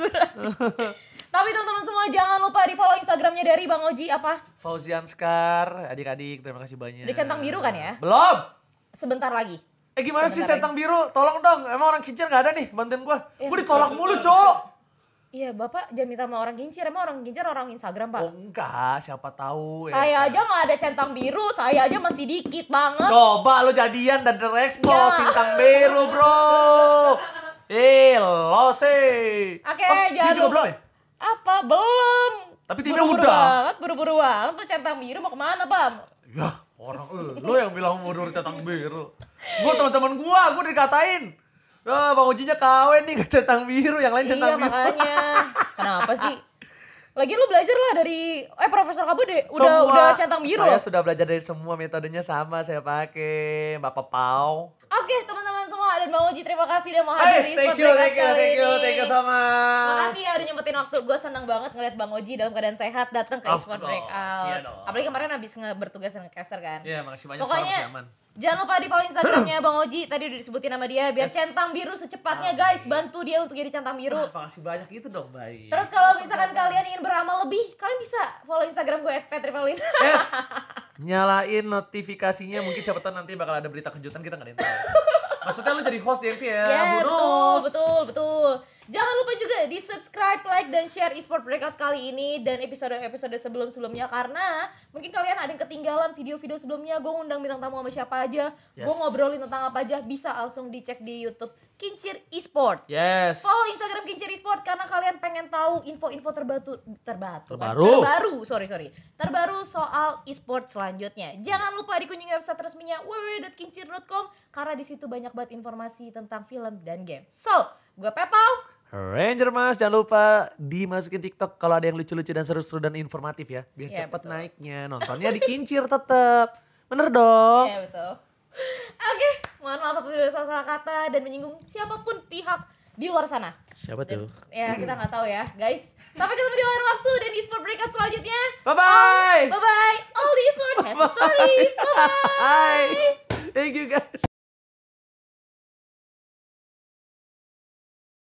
Tapi teman-teman semua jangan lupa di follow Instagramnya dari Bang Oji apa? Fauzian scar adik-adik terima kasih banyak. Udah centang biru kan ya? Belum. Sebentar lagi. Eh gimana Sebentar sih centang biru? Tolong dong, emang orang kincir gak ada nih, bantuin gue. Eh, gue ditolak mulu, cowok Iya, Bapak jangan minta sama orang kincir. Emang orang kincir orang Instagram, Pak? Oh, enggak, siapa tahu. Ya saya ya, aja nggak ada centang biru, saya aja masih dikit banget. Coba lo jadian dan terekspos ya. centang biru, bro. Eh, lo sih. Oke, okay, oh, jangan. juga belum ya? Apa? Belum. Tapi timnya buru -buru udah. banget, buru-buru banget. Tuh centang biru mau kemana, Pak? Ya orang eh, lo yang bilang mau dulu centang biru. Gue teman-teman gue, gue dikatain. Oh, Bang Ujinya kawin nih gak centang biru, yang lain iya, centang iya, biru. Iya, makanya. Kenapa sih? Lagi lu belajar lah dari eh Profesor Kabu deh, udah semua, udah centang biru. Saya loh. sudah belajar dari semua metodenya sama saya pakai Bapak Pau. Oke, okay, teman-teman semua dan Bang Uji terima kasih udah mau eh, hadir di Sport you, thank you, thank you, ini. Thank you so much. Makasih ya udah nyempetin waktu. Gue senang banget ngeliat Bang Oji dalam keadaan sehat datang ke Sport Breakout. Yeah, no. Apalagi kemarin habis nge bertugas dengan caster kan. Iya, yeah, makasih banyak Pokoknya, Jangan lupa di follow Instagramnya Bang Oji Tadi udah disebutin nama dia Biar yes. centang biru secepatnya Amin. guys Bantu dia untuk jadi centang biru Wah, Makasih banyak gitu dong Bayi Terus kalau misalkan Sampai. kalian ingin beramal lebih Kalian bisa follow Instagram gue @petrivalin Yes Nyalain notifikasinya Mungkin cepetan nanti bakal ada berita kejutan kita gak ada yang tahu Maksudnya lu jadi host di MPL. ya, yeah, betul, betul, betul. Jangan lupa juga di subscribe, like, dan share eSport Breakout kali ini dan episode-episode sebelum-sebelumnya karena mungkin kalian ada yang ketinggalan video-video sebelumnya. Gue ngundang bintang tamu sama siapa aja, yes. gue ngobrolin tentang apa aja bisa langsung dicek di YouTube Kincir Esport. Yes. Follow Instagram Kincir Esport karena kalian pengen tahu info-info terbatu terbatu terbaru. Kan? terbaru, sorry sorry. Terbaru soal esport selanjutnya. Jangan lupa dikunjungi website resminya www.kincir.com karena di situ banyak banget informasi tentang film dan game. So, gue Pepau. Ranger Mas, jangan lupa dimasukin TikTok kalau ada yang lucu-lucu dan seru-seru dan informatif ya, biar yeah, cepet betul. naiknya. Nontonnya di Kincir tetap. Bener dong. Iya betul. Oke, mohon maaf apabila salah kata dan menyinggung siapapun pihak di luar sana. Siapa tuh? Dan, ya, kita nggak tahu ya, guys. Sampai ketemu di lain waktu dan di sport breakout selanjutnya. Bye bye. bye bye. All the sport has stories. Bye bye. Thank you guys.